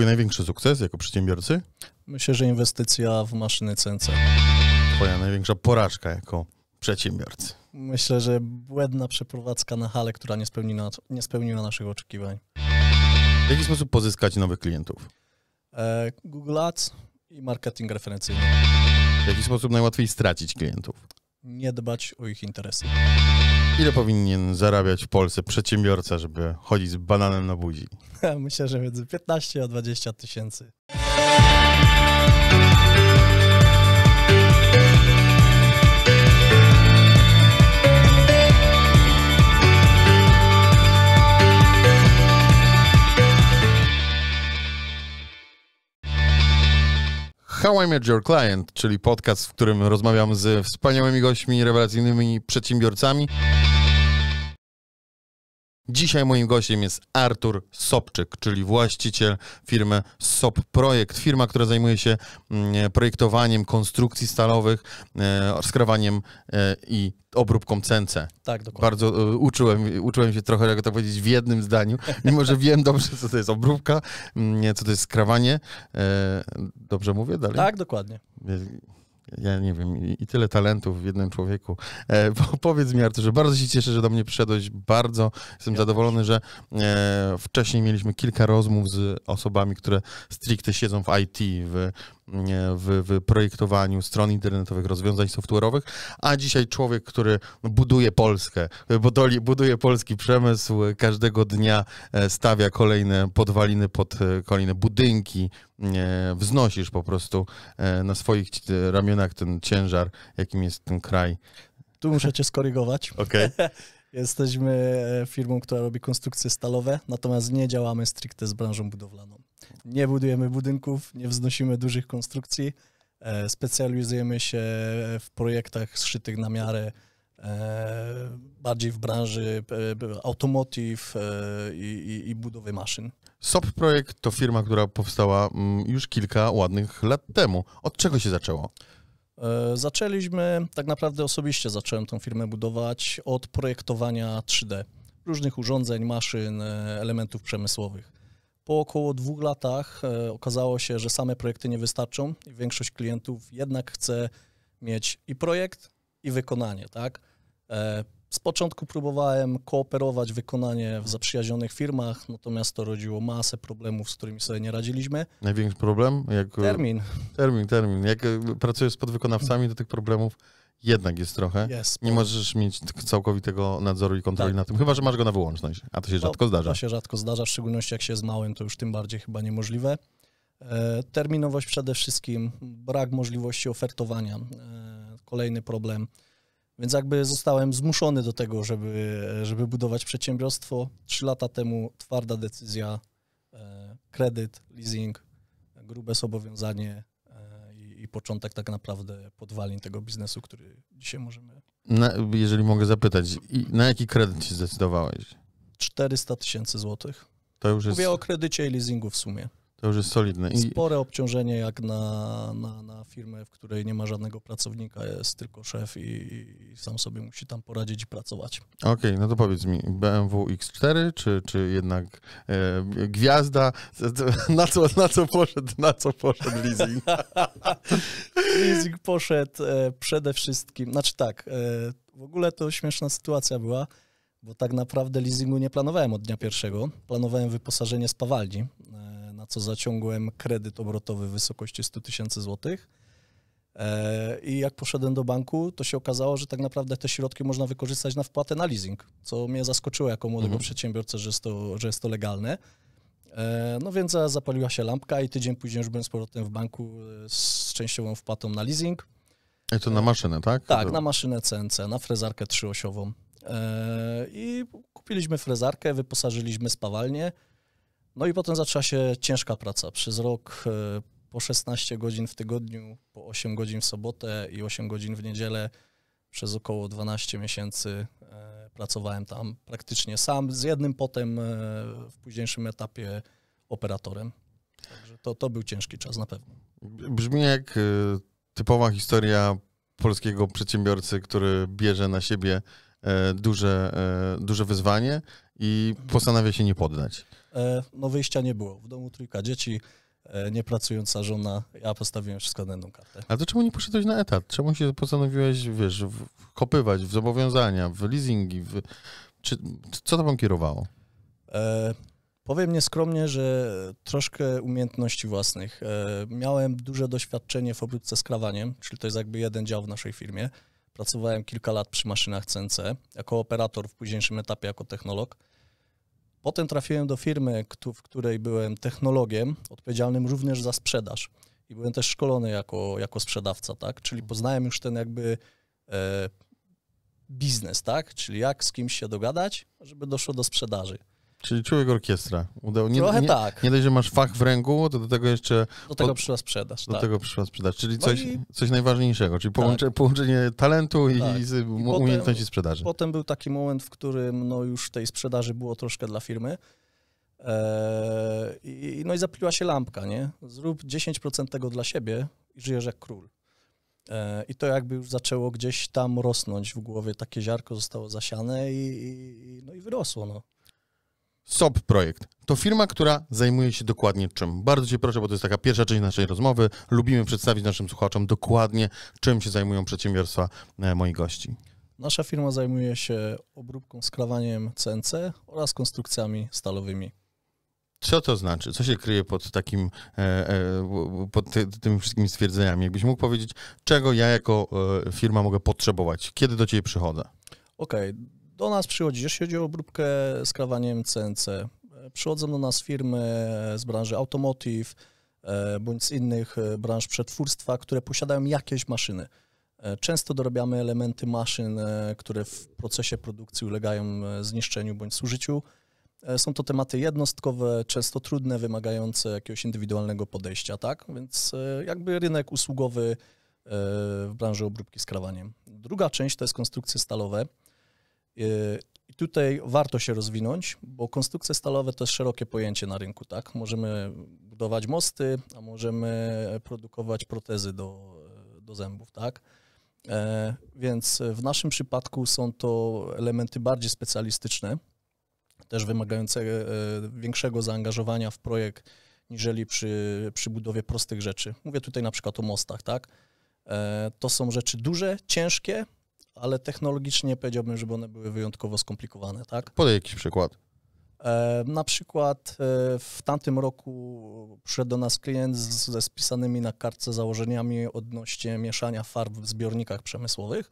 Twój największy sukces jako przedsiębiorcy? Myślę, że inwestycja w maszyny CNC. Twoja największa porażka jako przedsiębiorcy? Myślę, że błędna przeprowadzka na hale, która nie spełniła, nie spełniła naszych oczekiwań. W jaki sposób pozyskać nowych klientów? E, Google Ads i marketing referencyjny. W jaki sposób najłatwiej stracić klientów? Nie dbać o ich interesy. Ile powinien zarabiać w Polsce przedsiębiorca, żeby chodzić z bananem na buzi? Myślę, że między 15 a 20 tysięcy. How I Met Your Client, czyli podcast, w którym rozmawiam z wspaniałymi gośćmi, rewelacyjnymi przedsiębiorcami. Dzisiaj moim gościem jest Artur Sobczyk, czyli właściciel firmy SOP Projekt. Firma, która zajmuje się mm, e, projektowaniem konstrukcji stalowych, e, skrawaniem e, i obróbką cence. Tak, dokładnie. Bardzo uczyłem, uczyłem się trochę, jak to powiedzieć, w jednym zdaniu, mimo że wiem dobrze, co to jest obróbka, mm, co to jest skrawanie. Dobrze mówię dalej? Tak, dokładnie ja nie wiem, i, tyle talentów w jednym człowieku. E, powiedz mi, Arturze, bardzo się cieszę, że do mnie przyszedłeś. Bardzo jestem ja zadowolony, też. że e, wcześniej mieliśmy kilka rozmów z osobami, które stricte siedzą w IT, w E, w, w projektowaniu stron internetowych, rozwiązań software'owych, a dzisiaj człowiek, który buduje Polskę, buduje polski przemysł, każdego dnia e, stawia kolejne podwaliny pod e, kolejne budynki, wznosisz po prostu na swoich ramionach ten ciężar, jakim jest ten kraj. Tu muszę cię skorygować. Okej. Okay. Jesteśmy firmą, która robi konstrukcje stalowe, natomiast nie działamy stricte z branżą budowlaną. Nie budujemy budynków, nie wznosimy dużych konstrukcji. E, specjalizujemy się w projektach zszytych na miarę, e, bardziej w branży e, automotive i, i, i budowy maszyn. SOP Projekt to firma, która powstała mm, już kilka ładnych lat temu. Od czego się zaczęło? Zaczęliśmy, tak naprawdę osobiście zacząłem tą firmę budować od projektowania 3D różnych urządzeń, maszyn, elementów przemysłowych. Po około dwóch latach e, okazało się, że same projekty nie wystarczą i większość klientów jednak chce mieć i projekt, i wykonanie, tak? E, z początku próbowałem kooperować wykonanie w zaprzyjaźnionych firmach, natomiast to rodziło masę problemów, z którymi sobie nie radziliśmy. Największy problem? Jak... E, termin. Termin, termin. Jak pracujesz z podwykonawcami, do tych problemów jednak jest trochę. nie możesz mieć całkowitego nadzoru i kontroli tak. tym, chyba że masz go na wyłączność, a to się no, rzadko zdarza. To się rzadko zdarza, w szczególności jak się z małym, to już tym bardziej chyba niemożliwe. E, terminowość przede wszystkim, brak możliwości ofertowania, e, kolejny problem. Więc jakby zostałem zmuszony do tego, żeby, żeby budować przedsiębiorstwo. Trzy lata temu twarda decyzja, e, kredyt, leasing, grube zobowiązanie, i początek tak naprawdę podwalin tego biznesu, który dzisiaj możemy. Na, jeżeli mogę zapytać, na jaki kredyt się zdecydowałeś? 400 tysięcy złotych. To już jest... Mówię o kredycie i leasingu w sumie. To już jest solidne. I... Spore obciążenie jak na, na, na firmę, w której nie ma żadnego pracownika, jest tylko szef i, i sam sobie musi tam poradzić i pracować. Okej, okay, no to powiedz mi, BMW X4 czy, czy jednak e, gwiazda, na co, na co poszedł, na co poszedł leasing? leasing poszedł e, przede wszystkim, znaczy tak, e, w ogóle to śmieszna sytuacja była, bo tak naprawdę leasingu nie planowałem od dnia pierwszego, planowałem wyposażenie z e, na co zaciągłem kredyt obrotowy w wysokości 100 tysięcy złotych. E, I jak poszedłem do banku, to się okazało, że tak naprawdę te środki można wykorzystać na wpłatę na leasing, co mnie zaskoczyło jako młodego mhm. przedsiębiorcę, że jest, to, że jest to legalne. E, no więc zapaliła się lampka i tydzień później już byłem z powrotem w banku e, z częściową wpłatą na leasing. I to na maszynę, tak? Tak, na maszynę CNC, na frezarkę trzyosiową. I kupiliśmy frezarkę, wyposażyliśmy spawalnię. No i potem zaczęła się ciężka praca. Przez rok e, po 16 godzin w tygodniu, po 8 godzin w sobotę i 8 godzin w niedzielę przez około 12 miesięcy e, pracowałem tam praktycznie sam, z jednym potem e, w późniejszym etapie operatorem. Także to, to był ciężki czas na pewno. Brzmi jak typowa historia polskiego przedsiębiorcy, który bierze na siebie duże, duże wyzwanie i postanawia się nie poddać. E, no wyjścia nie było. W domu trójka dzieci, e, nie pracująca żona, ja postawiłem wszystko na jedną kartę. A to czemu nie poszedłeś na etat? Czemu się postanowiłeś, wiesz, kopywać w zobowiązania, w leasingi? W... Czy, co tobą kierowało? E, powiem nieskromnie, że troszkę umiejętności własnych. E, miałem duże doświadczenie w obróbce z krawaniem, czyli to jest jakby jeden dział w naszej firmie. Pracowałem kilka lat przy maszynach CNC jako operator w późniejszym etapie jako technolog. Potem trafiłem do firmy, w której byłem technologiem, odpowiedzialnym również za sprzedaż. I byłem też szkolony jako, jako sprzedawca, tak? Czyli poznałem już ten jakby e, biznes, tak? Czyli jak z kimś się dogadać, żeby doszło do sprzedaży. Czyli człowiek orkiestra. nie, Trochę nie, tak. Nie dość, że masz fach w ręku, to do tego jeszcze... Do tego przyszła sprzedaż, Do tak. tego przyszła sprzedaż, czyli no coś, i... coś najważniejszego, czyli tak. połącze, tak. połączenie talentu i, tak. i, i umiejętności potem, sprzedaży. Potem był taki moment, w którym no już tej sprzedaży było troszkę dla firmy. Eee, no i zapiła się lampka, nie? Zrób 10% tego dla siebie i żyjesz jak król. Eee, I to jakby już zaczęło gdzieś tam rosnąć w głowie, takie ziarko zostało zasiane i, i no i wyrosło. No. SOP Projekt to firma, która zajmuje się dokładnie czym. Bardzo Cię proszę, bo to jest taka pierwsza część naszej rozmowy. Lubimy przedstawić naszym słuchaczom dokładnie, czym się zajmują przedsiębiorstwa e, moich gości. Nasza firma zajmuje się obróbką, skrawaniem CNC oraz konstrukcjami stalowymi. Co to znaczy? Co się kryje pod takim, e, e, pod ty, tymi wszystkimi stwierdzeniami? Jakbyś mógł powiedzieć, czego ja jako firma mogę potrzebować? Kiedy do Ciebie przychodzę? Okej, okay. Do nas przychodzi, jeśli chodzi o obróbkę skrawaniem CNC, przychodzą do nas firmy z branży automotive e, bądź z innych e, branż przetwórstwa, które posiadają jakieś maszyny. E, często dorabiamy elementy maszyn, które w procesie produkcji ulegają zniszczeniu bądź zużyciu. Są to tematy jednostkowe, często trudne, wymagające jakiegoś indywidualnego podejścia, tak? Więc jakby rynek usługowy w branży obróbki skrawaniem. Druga część to jest konstrukcje stalowe. Y, I tutaj warto się rozwinąć, bo konstrukcje stalowe to jest szerokie pojęcie na rynku, tak? Możemy budować mosty, a możemy produkować protezy do, do zębów, tak? E, więc w naszym przypadku są to elementy bardziej specjalistyczne, też wymagające e, większego zaangażowania w projekt niżeli przy, przy budowie prostych rzeczy. Mówię tutaj na przykład o mostach, tak? E, to są rzeczy duże, ciężkie, ale technologicznie powiedziałbym, żeby one były wyjątkowo skomplikowane, tak? Podaj jakiś przykład. E, na przykład e, w tamtym roku przyszedł do nas klient z, ze spisanymi na kartce założeniami odnośnie mieszania farb w zbiornikach przemysłowych.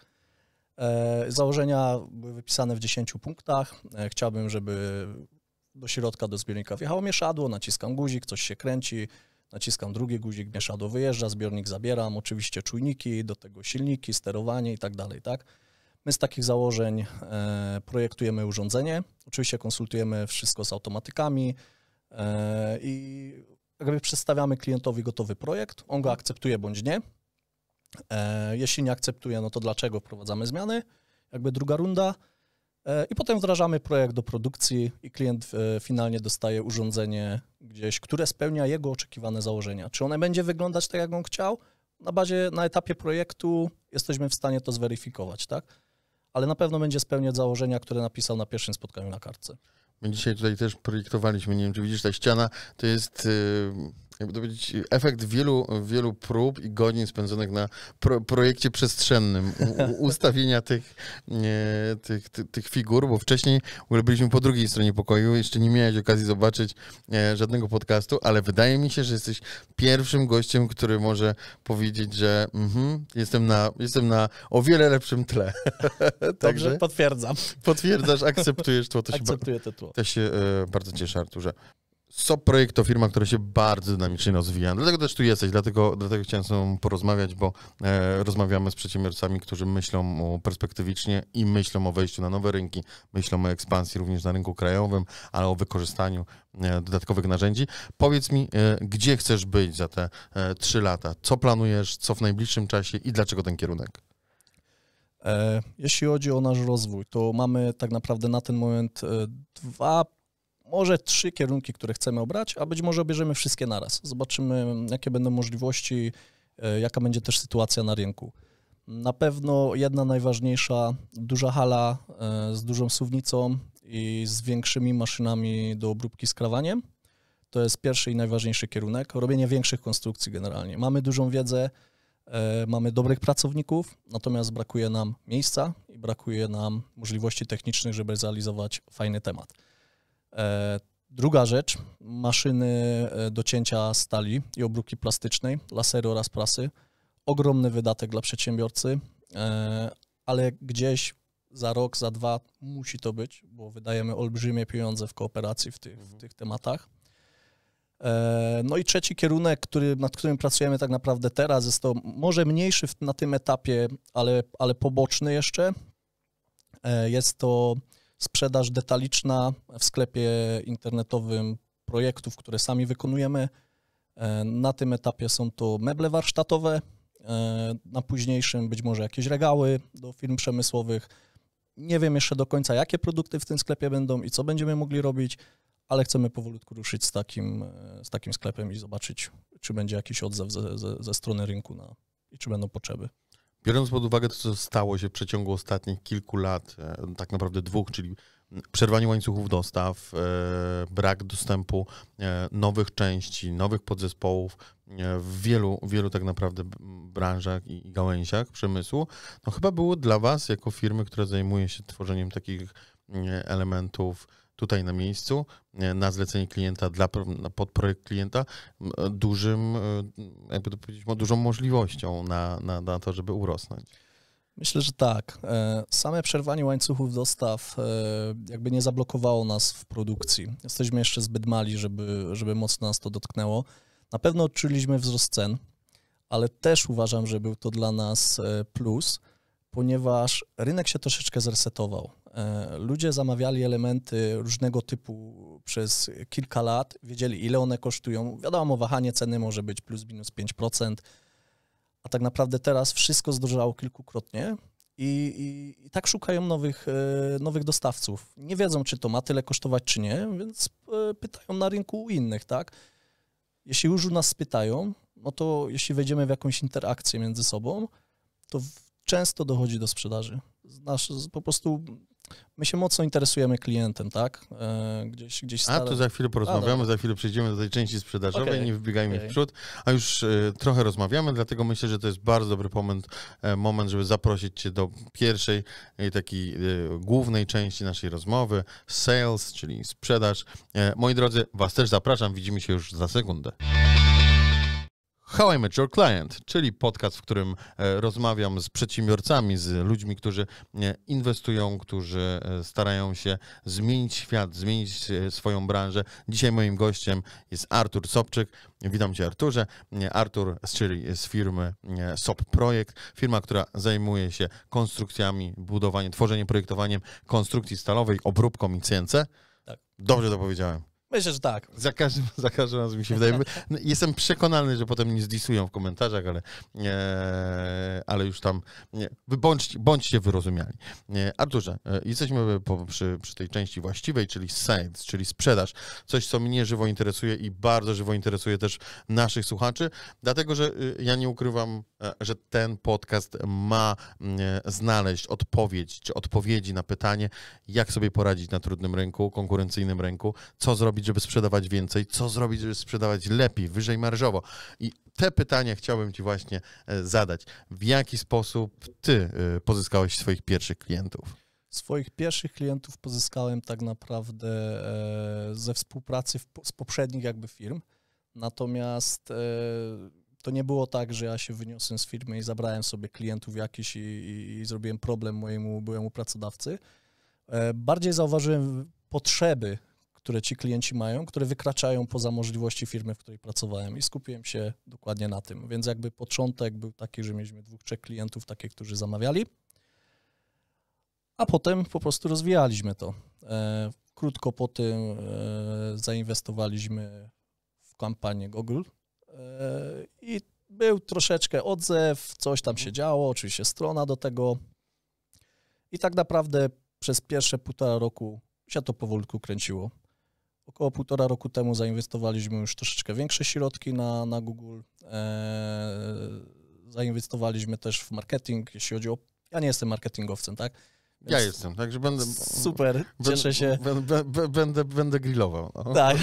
E, założenia były wypisane w 10 punktach. Chciałbym, żeby do środka do zbiornika wjechało mieszadło, naciskam guzik, coś się kręci, naciskam drugi guzik, mieszadło wyjeżdża, zbiornik zabieram, oczywiście czujniki, do tego silniki, sterowanie i tak dalej, tak? My z takich założeń e, projektujemy urządzenie, oczywiście konsultujemy wszystko z automatykami e, i tak jakby przedstawiamy klientowi gotowy projekt, on go akceptuje bądź nie. E, jeśli nie akceptuje, no to dlaczego wprowadzamy zmiany? Jakby druga runda, E, I potem wdrażamy projekt do produkcji i klient e, finalnie dostaje urządzenie gdzieś, które spełnia jego oczekiwane założenia. Czy one będzie wyglądać tak, jak on chciał? Na bazie, na etapie projektu jesteśmy w stanie to zweryfikować, tak? Ale na pewno będzie spełniać założenia, które napisał na pierwszym spotkaniu na kartce. My dzisiaj tutaj też projektowaliśmy, nie wiem czy widzisz, ta ściana to jest... Yy jakby to powiedzieć, efekt wielu, wielu prób i godzin spędzonych na pro, projekcie przestrzennym, ustawienia tych, nie, tych, ty, tych figur, bo wcześniej byliśmy po drugiej stronie pokoju, jeszcze nie miałeś okazji zobaczyć nie, żadnego podcastu, ale wydaje mi się, że jesteś pierwszym gościem, który może powiedzieć, że mm, jestem, na, jestem na o wiele lepszym tle. Także potwierdzam. Potwierdzasz, akceptujesz to. to Akceptuję się, to tło. To się y, bardzo cieszę, Arturze. SOP Projekt to firma, która się bardzo dynamicznie rozwija. Dlatego też tu jesteś, dlatego, dlatego chciałem z tobą porozmawiać, bo e, rozmawiamy z przedsiębiorcami, którzy myślą o perspektywicznie i myślą o wejściu na nowe rynki, myślą o ekspansji również na rynku krajowym, ale o wykorzystaniu e, dodatkowych narzędzi. Powiedz mi, e, gdzie chcesz być za te e, trzy lata? Co planujesz, co w najbliższym czasie i dlaczego ten kierunek? E, jeśli chodzi o nasz rozwój, to mamy tak naprawdę na ten moment e, dwa może trzy kierunki, które chcemy obrać, a być może bierzemy wszystkie naraz. Zobaczymy, jakie będą możliwości, e, jaka będzie też sytuacja na rynku. Na pewno jedna najważniejsza, duża hala e, z dużą suwnicą i z większymi maszynami do obróbki skrawaniem. To jest pierwszy i najważniejszy kierunek. Robienie większych konstrukcji generalnie. Mamy dużą wiedzę, e, mamy dobrych pracowników, natomiast brakuje nam miejsca i brakuje nam możliwości technicznych, żeby zrealizować fajny temat. E, druga rzecz, maszyny e, do cięcia stali i obróbki plastycznej, lasery oraz prasy. Ogromny wydatek dla przedsiębiorcy, e, ale gdzieś za rok, za dwa musi to być, bo wydajemy olbrzymie pieniądze w kooperacji w tych, w mhm. tych tematach. No i trzeci kierunek, który, nad którym pracujemy tak naprawdę teraz, jest to może mniejszy na tym etapie, ale, ale poboczny jeszcze. Jest to sprzedaż detaliczna w sklepie internetowym projektów, które sami wykonujemy. E, na tym etapie są to meble warsztatowe, e, na późniejszym być może jakieś regały do firm przemysłowych. Nie wiem jeszcze do końca, jakie produkty w tym sklepie będą i co będziemy mogli robić, ale chcemy powolutku ruszyć z takim, e, z takim sklepem i zobaczyć, czy będzie jakiś odzew ze, ze, ze strony rynku na, i czy będą potrzeby. Biorąc pod uwagę to, co stało się w przeciągu ostatnich kilku lat, e, tak naprawdę dwóch, czyli przerwanie łańcuchów dostaw, e, brak dostępu e, nowych części, nowych podzespołów w wielu, wielu tak naprawdę branżach i gałęziach przemysłu, no chyba było dla Was, jako firmy, która zajmuje się tworzeniem takich mm, elementów, tutaj na miejscu, e, na zlecenie klienta, dla, na podprojekt klienta, e, dużym, e, jakby to powiedzieć, dużą możliwością na, na, na to, żeby urosnąć. Myślę, że tak. Same przerwanie łańcuchów dostaw jakby nie zablokowało nas w produkcji. Jesteśmy jeszcze zbyt mali, żeby, żeby mocno nas to dotknęło. Na pewno odczuliśmy wzrost cen, ale też uważam, że był to dla nas plus, ponieważ rynek się troszeczkę zresetował. E, ludzie zamawiali elementy różnego typu przez kilka lat, wiedzieli ile one kosztują. Wiadomo, wahanie ceny może być plus minus 5%, a tak naprawdę teraz wszystko zdrożało kilkukrotnie i, i, i tak szukają nowych, e, nowych dostawców. Nie wiedzą, czy to ma tyle kosztować, czy nie, więc e, pytają na rynku u innych, tak? Jeśli już u nas pytają, no to jeśli wejdziemy w jakąś interakcję między sobą, to często dochodzi do sprzedaży. Nasz, po prostu my się mocno interesujemy klientem, tak? E, gdzieś, gdzieś stale... A to za chwilę porozmawiamy, za chwilę przejdziemy do tej części sprzedażowej, okay. nie wybiegajmy okay. w przód, a już e, trochę rozmawiamy, dlatego myślę, że to jest bardzo dobry moment, e, moment żeby zaprosić Cię do pierwszej takiej głównej części naszej rozmowy, sales, czyli sprzedaż. Moi drodzy, Was też zapraszam, widzimy się już za sekundę. How I Met Your Client, czyli podcast, w którym e, rozmawiam z przedsiębiorcami, z ludźmi, którzy e, inwestują, którzy e, starają się zmienić świat, zmienić swoją branżę. Dzisiaj moim gościem jest Artur Sobczyk. Witam Cię Arturze. Artur, czyli z firmy SOP Projekt, firma, która zajmuje się konstrukcjami, budowaniem, tworzeniem, projektowaniem konstrukcji stalowej, obróbką i CNC. Tak. Dobrze to powiedziałem. Myślę, że tak. Za każdym, za każdym razem mi się wydaje. No, jestem przekonany, że potem nie zdisują w komentarzach, ale, e, ale już tam nie. Bądź, bądźcie wyrozumiali. E, Arturze, e, jesteśmy po, przy, przy tej części właściwej, czyli sales, czyli sprzedaż. Coś, co mnie żywo interesuje i bardzo żywo interesuje też naszych słuchaczy, dlatego że y, ja nie ukrywam, e, że ten podcast ma e, znaleźć odpowiedź, czy odpowiedzi na pytanie, jak sobie poradzić na trudnym rynku, konkurencyjnym rynku, co zrobić zrobić, żeby sprzedawać więcej, co zrobić, żeby sprzedawać lepiej, wyżej marżowo. I te pytania chciałbym Ci właśnie e, zadać. W jaki sposób Ty e, pozyskałeś swoich pierwszych klientów? Swoich pierwszych klientów pozyskałem tak naprawdę e, ze współpracy z poprzednich jakby firm. Natomiast to nie było tak, że ja się wyniosłem z firmy i zabrałem sobie klientów jakiś i, i, i zrobiłem problem mojemu byłemu pracodawcy. Bardziej zauważyłem potrzeby które ci klienci mają, które wykraczają poza możliwości firmy, w której pracowałem i skupiłem się dokładnie na tym. Więc jakby początek był taki, że mieliśmy dwóch, trzech klientów, takich, którzy zamawiali, a potem po prostu rozwijaliśmy to. E, krótko po tym e, zainwestowaliśmy w kampanię Google e, i był troszeczkę odzew, coś tam się działo, oczywiście strona do tego. I tak naprawdę przez pierwsze półtora roku się to powolutku kręciło. Około półtora roku temu zainwestowaliśmy już troszeczkę większe środki na, na Google. E, zainwestowaliśmy też w marketing, jeśli chodzi o... Ja nie jestem marketingowcem, tak? Więc ja jestem, także będę. Super, cieszę się. Będę, będę, będę grillował. No. Tak.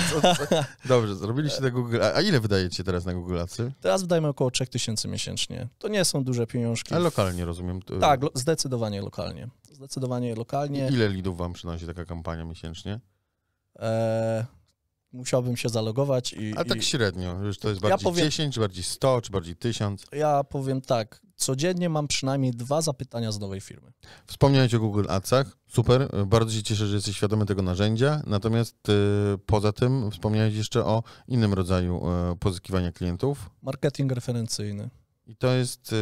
Dobrze, zrobiliście te Google. A ile wydajecie teraz na Google Teraz wydajemy około 3000 miesięcznie. To nie są duże pieniążki. Ale lokalnie rozumiem. Tak, zdecydowanie lokalnie. Zdecydowanie lokalnie. I ile lidów wam przynosi taka kampania miesięcznie? E, musiałbym się zalogować i... A tak i... średnio, już to jest bardziej ja powiem, 10, czy bardziej 100, czy bardziej 1000? Ja powiem tak, codziennie mam przynajmniej dwa zapytania z nowej firmy. Wspomniałeś o Google Adsach, super, bardzo się cieszę, że jesteś świadomy tego narzędzia, natomiast y, poza tym wspomniałeś jeszcze o innym rodzaju y, pozyskiwania klientów. Marketing referencyjny. I to jest, y,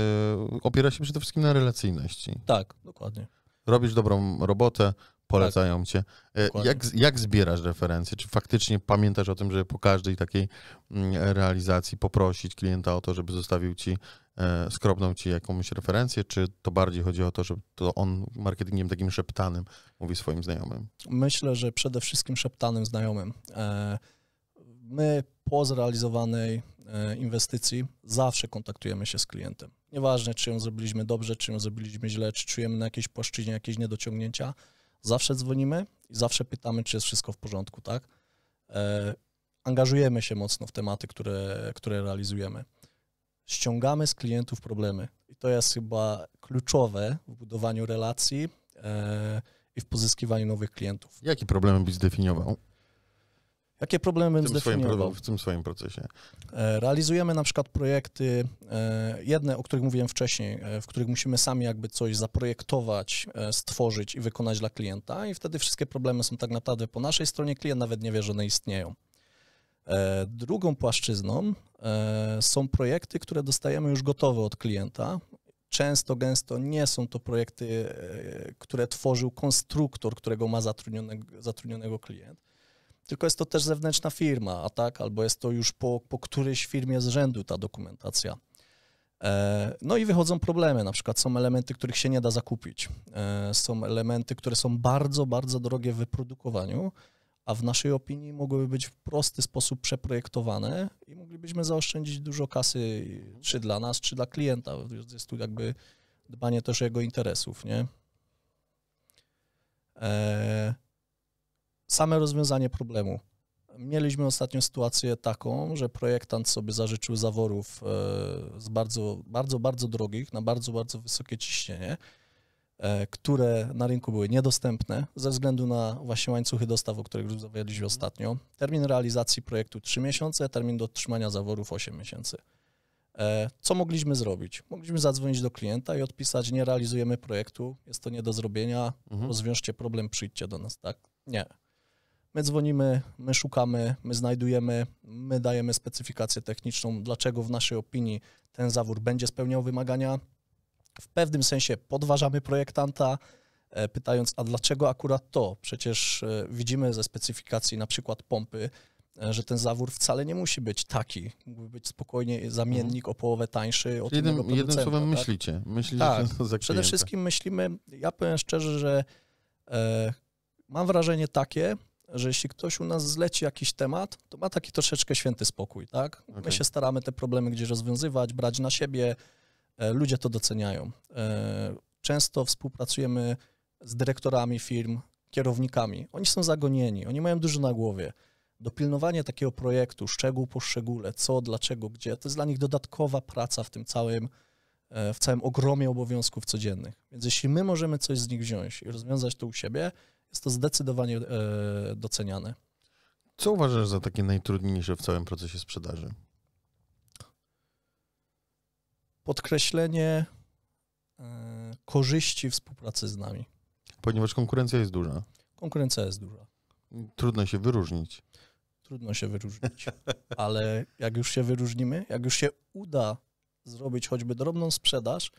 opiera się przede wszystkim na relacyjności. Tak, dokładnie. Robisz dobrą robotę, polecają tak. cię. E, jak, jak zbierasz referencje? Czy faktycznie pamiętasz o tym, żeby po każdej takiej mm, realizacji poprosić klienta o to, żeby zostawił ci, e, skrobną ci jakąś referencję, czy to bardziej chodzi o to, że to on marketingiem takim szeptanym mówi swoim znajomym? Myślę, że przede wszystkim szeptanym znajomym. E, my po zrealizowanej inwestycji zawsze kontaktujemy się z klientem. Nieważne, czy ją zrobiliśmy dobrze, czy ją zrobiliśmy źle, czy czujemy na jakiejś płaszczyźnie jakieś niedociągnięcia, zawsze dzwonimy i zawsze pytamy, czy jest wszystko w porządku, tak? E, angażujemy się mocno w tematy, które, które realizujemy. Ściągamy z klientów problemy. I to jest chyba kluczowe w budowaniu relacji e, i w pozyskiwaniu nowych klientów. Jakie problemy byś zdefiniował? Jakie problemy bym zdefiniował? w tym swoim procesie. E, realizujemy na przykład projekty, e, jedne, o których mówiłem wcześniej, e, w których musimy sami jakby coś zaprojektować, stworzyć i wykonać dla klienta i wtedy wszystkie problemy są tak naprawdę po naszej stronie, klient nawet nie wie, że one istnieją. Drugą płaszczyzną są projekty, które dostajemy już gotowe od klienta. Często, gęsto nie są to projekty, które tworzył konstruktor, którego ma zatrudnionego, zatrudnionego klient tylko jest to też zewnętrzna firma, a tak, albo jest to już po, po którejś firmie z rzędu ta dokumentacja. E, no i wychodzą problemy, na przykład są elementy, których się nie da zakupić. E, są elementy, które są bardzo, bardzo drogie w wyprodukowaniu, a w naszej opinii mogłyby być w prosty sposób przeprojektowane i moglibyśmy zaoszczędzić dużo kasy, czy dla nas, czy dla klienta. Jest tu jakby dbanie też o jego interesów, nie? Eee, same rozwiązanie problemu. Mieliśmy ostatnio sytuację taką, że projektant sobie zażyczył zaworów e, z bardzo, bardzo, bardzo drogich na bardzo, bardzo wysokie ciśnienie, e, które na rynku były niedostępne ze względu na właśnie łańcuchy dostaw, o których rozmawialiśmy mhm. ostatnio. Termin realizacji projektu 3 miesiące, termin dotrzymania zaworów 8 miesięcy. E, co mogliśmy zrobić? Mogliśmy zadzwonić do klienta i odpisać, nie realizujemy projektu, jest to nie do zrobienia, mhm. rozwiążcie problem, przyjdźcie do nas, tak? Nie. My dzwonimy, my szukamy, my znajdujemy, my dajemy specyfikację techniczną, dlaczego w naszej opinii ten zawór będzie spełniał wymagania. W pewnym sensie podważamy projektanta, e, pytając, a dlaczego akurat to? Przecież e, widzimy ze specyfikacji na przykład pompy, e, że ten zawór wcale nie musi być taki. Mógłby być spokojnie zamiennik o połowę tańszy. Od jednym, jednym słowem tak? myślicie. Myślicie tak. za Przede wszystkim myślimy, ja powiem szczerze, że e, mam wrażenie takie, że jeśli ktoś u nas zleci jakiś temat, to ma taki troszeczkę święty spokój, tak? Okay. My się staramy te problemy gdzieś rozwiązywać, brać na siebie, e, ludzie to doceniają. E, często współpracujemy z dyrektorami firm, kierownikami. Oni są zagonieni, oni mają dużo na głowie. Dopilnowanie takiego projektu, szczegół po szczególe, co, dlaczego, gdzie, to jest dla nich dodatkowa praca w tym całym, e, w całym ogromie obowiązków codziennych. Więc jeśli my możemy coś z nich wziąć i rozwiązać to u siebie, jest to zdecydowanie e, doceniane. Co uważasz za takie najtrudniejsze w całym procesie sprzedaży? Podkreślenie e, korzyści współpracy z nami. Ponieważ konkurencja jest duża. Konkurencja jest duża. Trudno się wyróżnić. Trudno się wyróżnić, ale jak już się wyróżnimy, jak już się uda zrobić choćby drobną sprzedaż,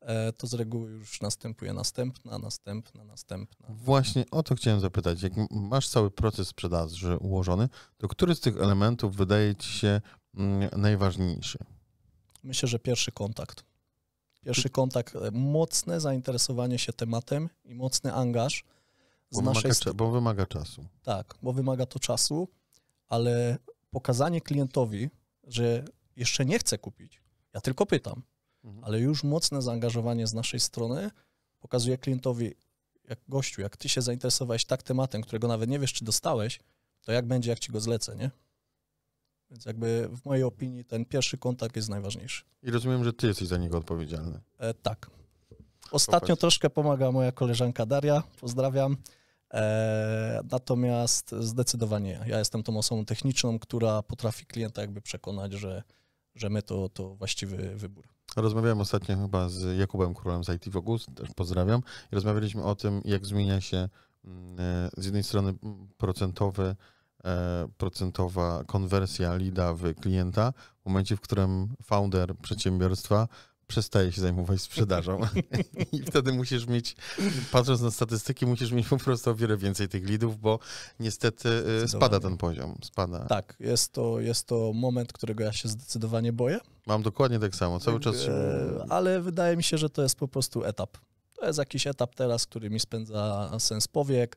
E, to z reguły już następuje następna, następna, następna. Właśnie o to chciałem zapytać. Jak masz cały proces sprzedaży ułożony, to który z tych elementów wydaje ci się mm, najważniejszy? Myślę, że pierwszy kontakt. Pierwszy kontakt, e, mocne zainteresowanie się tematem i mocny angaż. Z bo, wymaga, bo wymaga czasu. Tak, bo wymaga to czasu, ale pokazanie klientowi, że jeszcze nie chce kupić, ja tylko pytam. Mhm. ale już mocne zaangażowanie z naszej strony pokazuje klientowi, jak gościu, jak ty się zainteresowałeś tak tematem, którego nawet nie wiesz, czy dostałeś, to jak będzie, jak ci go zlecę, nie? Więc jakby w mojej opinii ten pierwszy kontakt jest najważniejszy. I rozumiem, że ty jesteś za niego odpowiedzialny. E, tak. Ostatnio Popatrz. troszkę pomaga moja koleżanka Daria, pozdrawiam. E, natomiast zdecydowanie ja jestem tą osobą techniczną, która potrafi klienta jakby przekonać, że, że my to, to właściwy wybór. Rozmawiałem ostatnio chyba z Jakubem Królem z IT Focus, też pozdrawiam, i rozmawialiśmy o tym, jak zmienia się mm, e, z jednej strony mm, e, procentowa konwersja lida w klienta w momencie, w którym founder przedsiębiorstwa przestaje się zajmować sprzedażą. I wtedy musisz mieć, patrząc na statystyki, musisz mieć po prostu o wiele więcej tych lidów, bo niestety y, spada ten poziom. Spada. Tak, jest to, jest to moment, którego ja się zdecydowanie boję. Mam dokładnie tak samo, cały czas. E, ale wydaje mi się, że to jest po prostu etap. To jest jakiś etap teraz, który mi spędza sens powiek.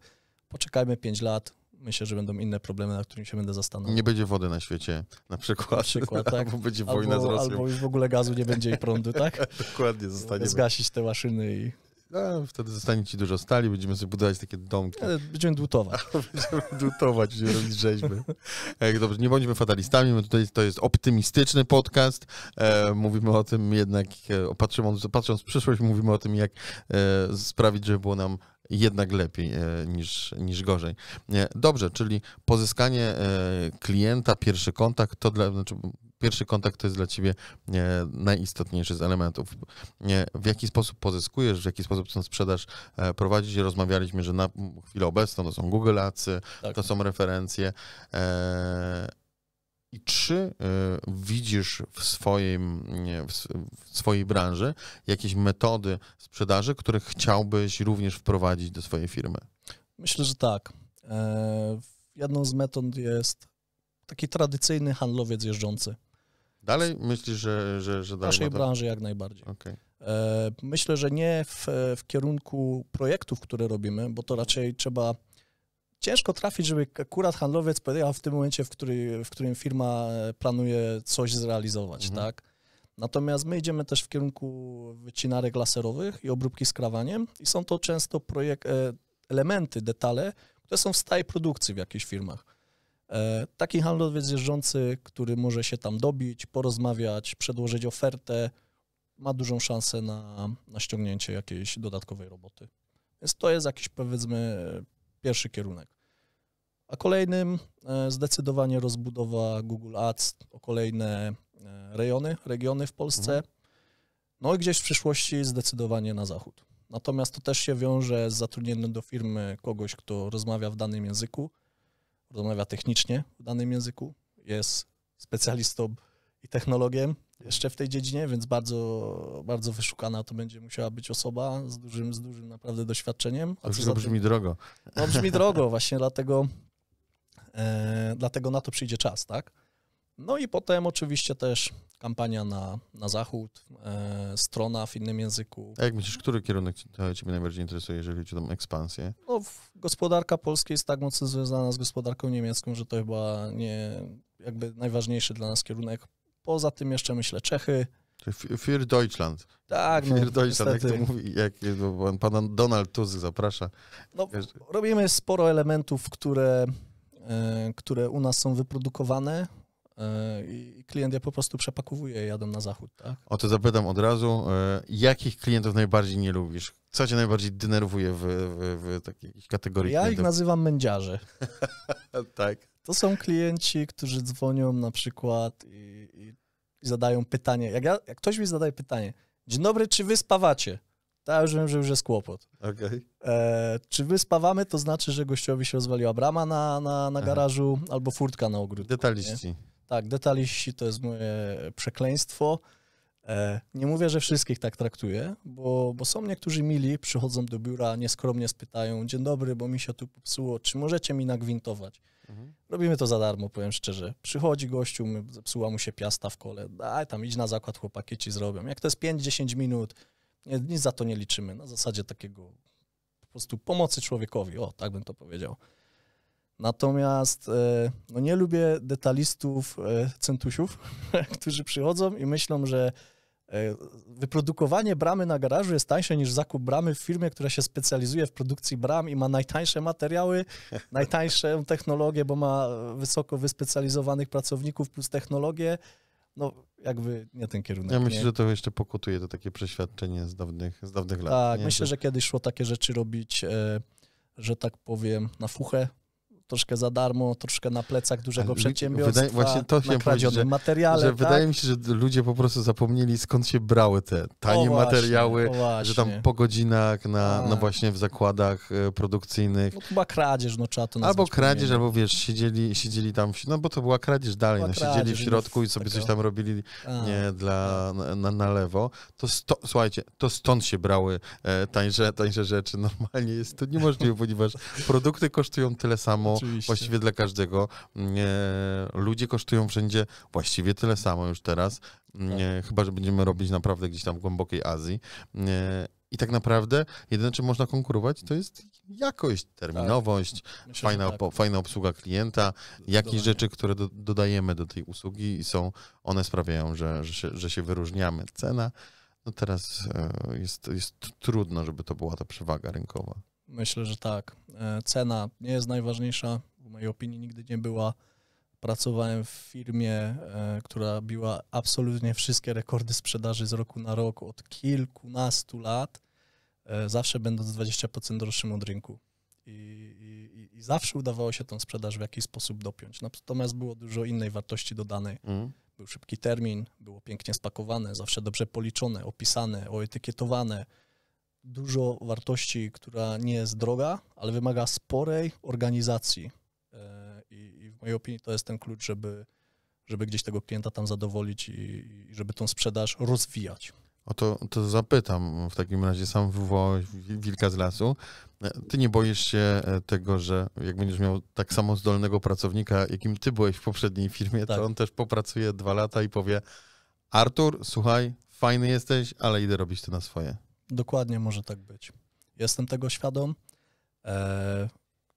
Poczekajmy 5 lat, myślę, że będą inne problemy, nad którymi się będę zastanawiał. Nie będzie wody na świecie, na przykład. Na przykład tak. albo będzie wojna z Rosją. Albo już w ogóle gazu nie będzie i prądu, tak? Dokładnie, zostanie. Zgasić te maszyny i... No, wtedy zostanie ci dużo stali, będziemy sobie budować takie domki. E, będziemy dłutować. będziemy dłutować, będziemy robić rzeźby. E, dobrze, nie bądźmy fatalistami, my tutaj to jest optymistyczny podcast. E, mówimy o tym jednak, e, patrząc, patrząc w przyszłość, mówimy o tym, jak sprawić, żeby było nam jednak lepiej e, niż, niż gorzej. E, dobrze, czyli pozyskanie e, klienta, pierwszy kontakt, to dla, znaczy pierwszy kontakt to jest dla ciebie najistotniejszy z elementów. W jaki sposób pozyskujesz, w jaki sposób tę sprzedaż prowadzić? Rozmawialiśmy, że na chwilę obecną to są Google tak. to są referencje. I czy e, widzisz w, swoim, w swojej branży jakieś metody sprzedaży, które chciałbyś również wprowadzić do swojej firmy? Myślę, że tak. E, jedną z metod jest taki tradycyjny handlowiec jeżdżący. Dalej myślisz, że, że, że dalej? W naszej branży jak najbardziej. Okay. E, myślę, że nie w, w kierunku projektów, które robimy, bo to raczej trzeba ciężko trafić, żeby akurat handlowiec powiedział w tym momencie, w, który, w którym firma e, planuje coś zrealizować, mhm. tak? Natomiast my idziemy też w kierunku wycinarek laserowych i obróbki skrawaniem i są to często projekt, e, elementy, detale, które są w stałej produkcji w jakichś firmach. E, taki handlowiec jeżdżący, który może się tam dobić, porozmawiać, przedłożyć ofertę, ma dużą szansę na, na ściągnięcie jakiejś dodatkowej roboty. Więc to jest jakiś powiedzmy pierwszy kierunek. A kolejnym e, zdecydowanie rozbudowa Google Ads o kolejne e, rejony, regiony w Polsce. Mhm. No i gdzieś w przyszłości zdecydowanie na zachód. Natomiast to też się wiąże z zatrudnieniem do firmy kogoś, kto rozmawia w danym języku, rozmawia technicznie w danym języku, jest specjalistą i technologiem, jeszcze w tej dziedzinie, więc bardzo, bardzo wyszukana to będzie musiała być osoba z dużym, z dużym naprawdę doświadczeniem. A to już brzmi tym... drogo. No brzmi drogo, właśnie dlatego, e, dlatego na to przyjdzie czas, tak? No i potem oczywiście też kampania na, na zachód, e, strona w innym języku. A jak myślisz, który kierunek Ciebie najbardziej interesuje, jeżeli chodzi o tą ekspansję? No, gospodarka polska jest tak mocno związana z gospodarką niemiecką, że to chyba nie jakby najważniejszy dla nas kierunek Poza tym jeszcze myślę Czechy. Für Deutschland. Tak, no, Deutschland, niestety. jak to mówi, jak pan Donald Tuzy zaprasza. No, robimy sporo elementów, które, e, które u nas są wyprodukowane e, i klient je po prostu przepakowuje i jadą na zachód. Tak? O to zapytam od razu, e, jakich klientów najbardziej nie lubisz? Co cię najbardziej denerwuje w, w, w takiej kategorii Ja klientów? ich nazywam mędziarzy. tak. To są klienci, którzy dzwonią na przykład i i zadają pytanie, jak, ja, jak ktoś mi zadaje pytanie, dzień dobry, czy wy spawacie? To ja już wiem, że już jest kłopot. Okay. E, czy wy spawamy, to znaczy, że gościowi się rozwaliła brama na, na, na garażu albo furtka na ogródku. Detaliści. Nie? Tak, detaliści to jest moje przekleństwo. E, nie mówię, że wszystkich tak traktuję, bo, bo są niektórzy mili, przychodzą do biura, nieskromnie spytają, dzień dobry, bo mi się tu popsuło, czy możecie mi nagwintować? Mhm. Robimy to za darmo, powiem szczerze. Przychodzi gościu, zepsuła mu się piasta w kole, daj tam, idź na zakład, chłopaki ci zrobią. Jak to jest 5-10 minut, nie, nic za to nie liczymy, na zasadzie takiego po prostu pomocy człowiekowi, o, tak bym to powiedział. Natomiast e, no nie lubię detalistów, e, centusiów, którzy przychodzą i myślą, że e, wyprodukowanie bramy na garażu jest tańsze niż zakup bramy w firmie, która się specjalizuje w produkcji bram i ma najtańsze materiały, najtańszą technologię, bo ma wysoko wyspecjalizowanych pracowników plus technologię. No, jakby nie ten kierunek. Ja myślę, nie. że to jeszcze pokutuje to takie przeświadczenie z dawnych, z dawnych lat. Tak, nie? myślę, że kiedyś szło takie rzeczy robić, że tak powiem, na fuchę, troszkę za darmo, troszkę na plecach dużego przedsiębiorstwa, wydaje, właśnie to się powiedzieć, materiale. Że tak? Wydaje mi się, że ludzie po prostu zapomnieli skąd się brały te tanie materiały, że tam po godzinach na, no właśnie w zakładach e, produkcyjnych. No, chyba kradzież, no trzeba to nazwać. Albo kradzież, albo wiesz, siedzieli, siedzieli tam, no bo to była kradzież dalej, była no, kradzież, siedzieli w środku i sobie tego. coś tam robili nie, dla, na, na lewo. To sto, słuchajcie, to stąd się brały e, tańsze, tańsze rzeczy. Normalnie jest to niemożliwe, ponieważ produkty kosztują tyle samo Oczywiście. właściwie dla każdego. ludzie kosztują wszędzie właściwie tyle samo już teraz, tak. chyba że będziemy robić naprawdę gdzieś tam w głębokiej Azji. I tak naprawdę jedyne, czym można konkurować, to jest jakość, terminowość, tak. Myślę, fajna, tak. fajna obsługa klienta, jakieś rzeczy, które do, dodajemy do tej usługi i są, one sprawiają, że, że, się, że się wyróżniamy. Cena, no teraz e, jest, jest trudno, żeby to była ta przewaga rynkowa. Myślę, że tak. E, cena nie jest najważniejsza, w mojej opinii nigdy nie była. Pracowałem w firmie, e, która biła absolutnie wszystkie rekordy sprzedaży z roku na rok od kilkunastu lat, e, zawsze będąc 20% droższym od rynku. I, i, I, zawsze udawało się tą sprzedaż w jakiś sposób dopiąć. Natomiast było dużo innej wartości dodanej. Mm. Był szybki termin, było pięknie spakowane, zawsze dobrze policzone, opisane, oetykietowane dużo wartości, która nie jest droga, ale wymaga sporej organizacji. E, I, w mojej opinii to jest ten klucz, żeby, żeby gdzieś tego klienta tam zadowolić i, i żeby tą sprzedaż rozwijać. O to, to zapytam w takim razie, sam wywołałeś wilka z lasu. E, ty nie boisz się e, tego, że jak będziesz miał tak samo zdolnego pracownika, jakim ty byłeś w poprzedniej firmie, tak. to on też popracuje dwa lata i powie Artur, słuchaj, fajny jesteś, ale idę robić to na swoje. Dokładnie może tak być. Jestem tego świadom. E,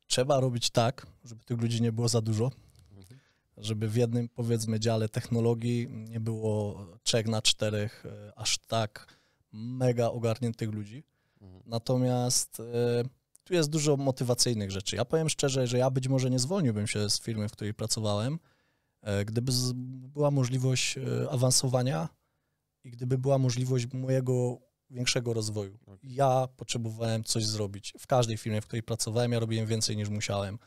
trzeba robić tak, żeby tych ludzi nie było za dużo, mhm. żeby w jednym, powiedzmy, dziale technologii nie było trzech na czterech e, aż tak mega ogarniętych ludzi. Mhm. Natomiast e, tu jest dużo motywacyjnych rzeczy. Ja powiem szczerze, że ja być może nie zwolniłbym się z firmy, w której pracowałem, e, gdyby była możliwość e, awansowania i gdyby była możliwość mojego większego rozwoju. Ja potrzebowałem coś zrobić. W każdej firmie, w której pracowałem, ja robiłem więcej niż musiałem.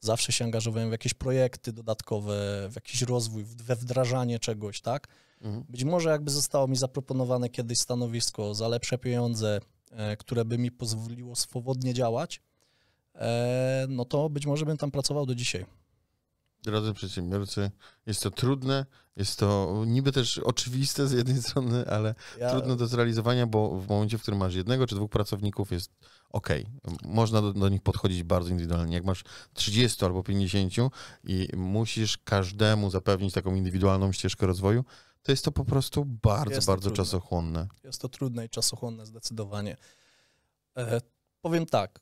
Zawsze się angażowałem w jakieś projekty dodatkowe, w jakiś rozwój, we wdrażanie czegoś, tak? Mhm. Być może jakby zostało mi zaproponowane kiedyś stanowisko za lepsze pieniądze, e, które by mi pozwoliło swobodnie działać, e, no to być może bym tam pracował do dzisiaj drodzy przedsiębiorcy, jest to trudne, jest to niby też oczywiste z jednej strony, ale ja... trudne do zrealizowania, bo w momencie, w którym masz jednego czy dwóch pracowników, jest ok. Można do, do nich podchodzić bardzo indywidualnie. Jak masz 30 albo 50 i musisz każdemu zapewnić taką indywidualną ścieżkę rozwoju, to jest to po prostu bardzo, jest bardzo czasochłonne. Jest to trudne i czasochłonne zdecydowanie. E, powiem tak,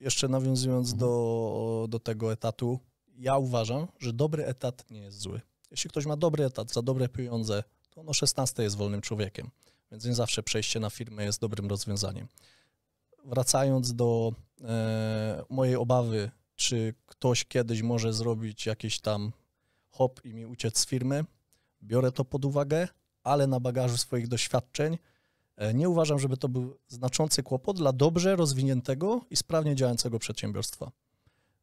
jeszcze nawiązując mhm. do, do tego etatu, ja uważam, że dobry etat nie jest zły. Jeśli ktoś ma dobry etat za dobre pieniądze, to ono 16 jest wolnym człowiekiem, więc nie zawsze przejście na firmę jest dobrym rozwiązaniem. Wracając do e, mojej obawy, czy ktoś kiedyś może zrobić jakiś tam hop i mi uciec z firmy, biorę to pod uwagę, ale na bagażu swoich doświadczeń e, nie uważam, żeby to był znaczący kłopot dla dobrze rozwiniętego i sprawnie działającego przedsiębiorstwa.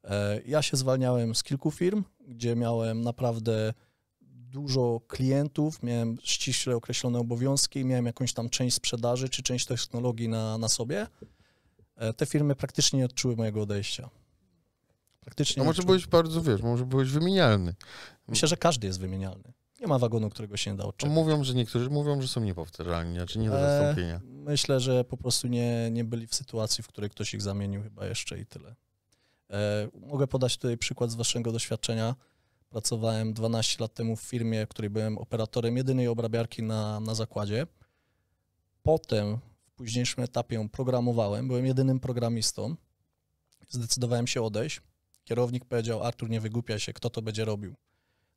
E, ja się zwalniałem z kilku firm, gdzie miałem naprawdę dużo klientów, miałem ściśle określone obowiązki, miałem jakąś tam część sprzedaży czy część technologii na, na sobie. E, te firmy praktycznie nie odczuły mojego odejścia. Praktycznie. No może odczuły. byłeś bardzo, wiesz, może byłeś wymienialny. Myślę, że każdy jest wymienialny. Nie ma wagonu, którego się nie da odczepić. Mówią, że niektórzy mówią, że są niepowtarzalni, znaczy nie do zastąpienia. E, myślę, że po prostu nie, nie byli w sytuacji, w której ktoś ich zamienił chyba jeszcze i tyle. E, mogę podać tutaj przykład z waszego doświadczenia. Pracowałem 12 lat temu w firmie, w której byłem operatorem jedynej obrabiarki na, na zakładzie. Potem w późniejszym etapie ją programowałem, byłem jedynym programistą. Zdecydowałem się odejść. Kierownik powiedział, Artur nie wygupiaj się, kto to będzie robił.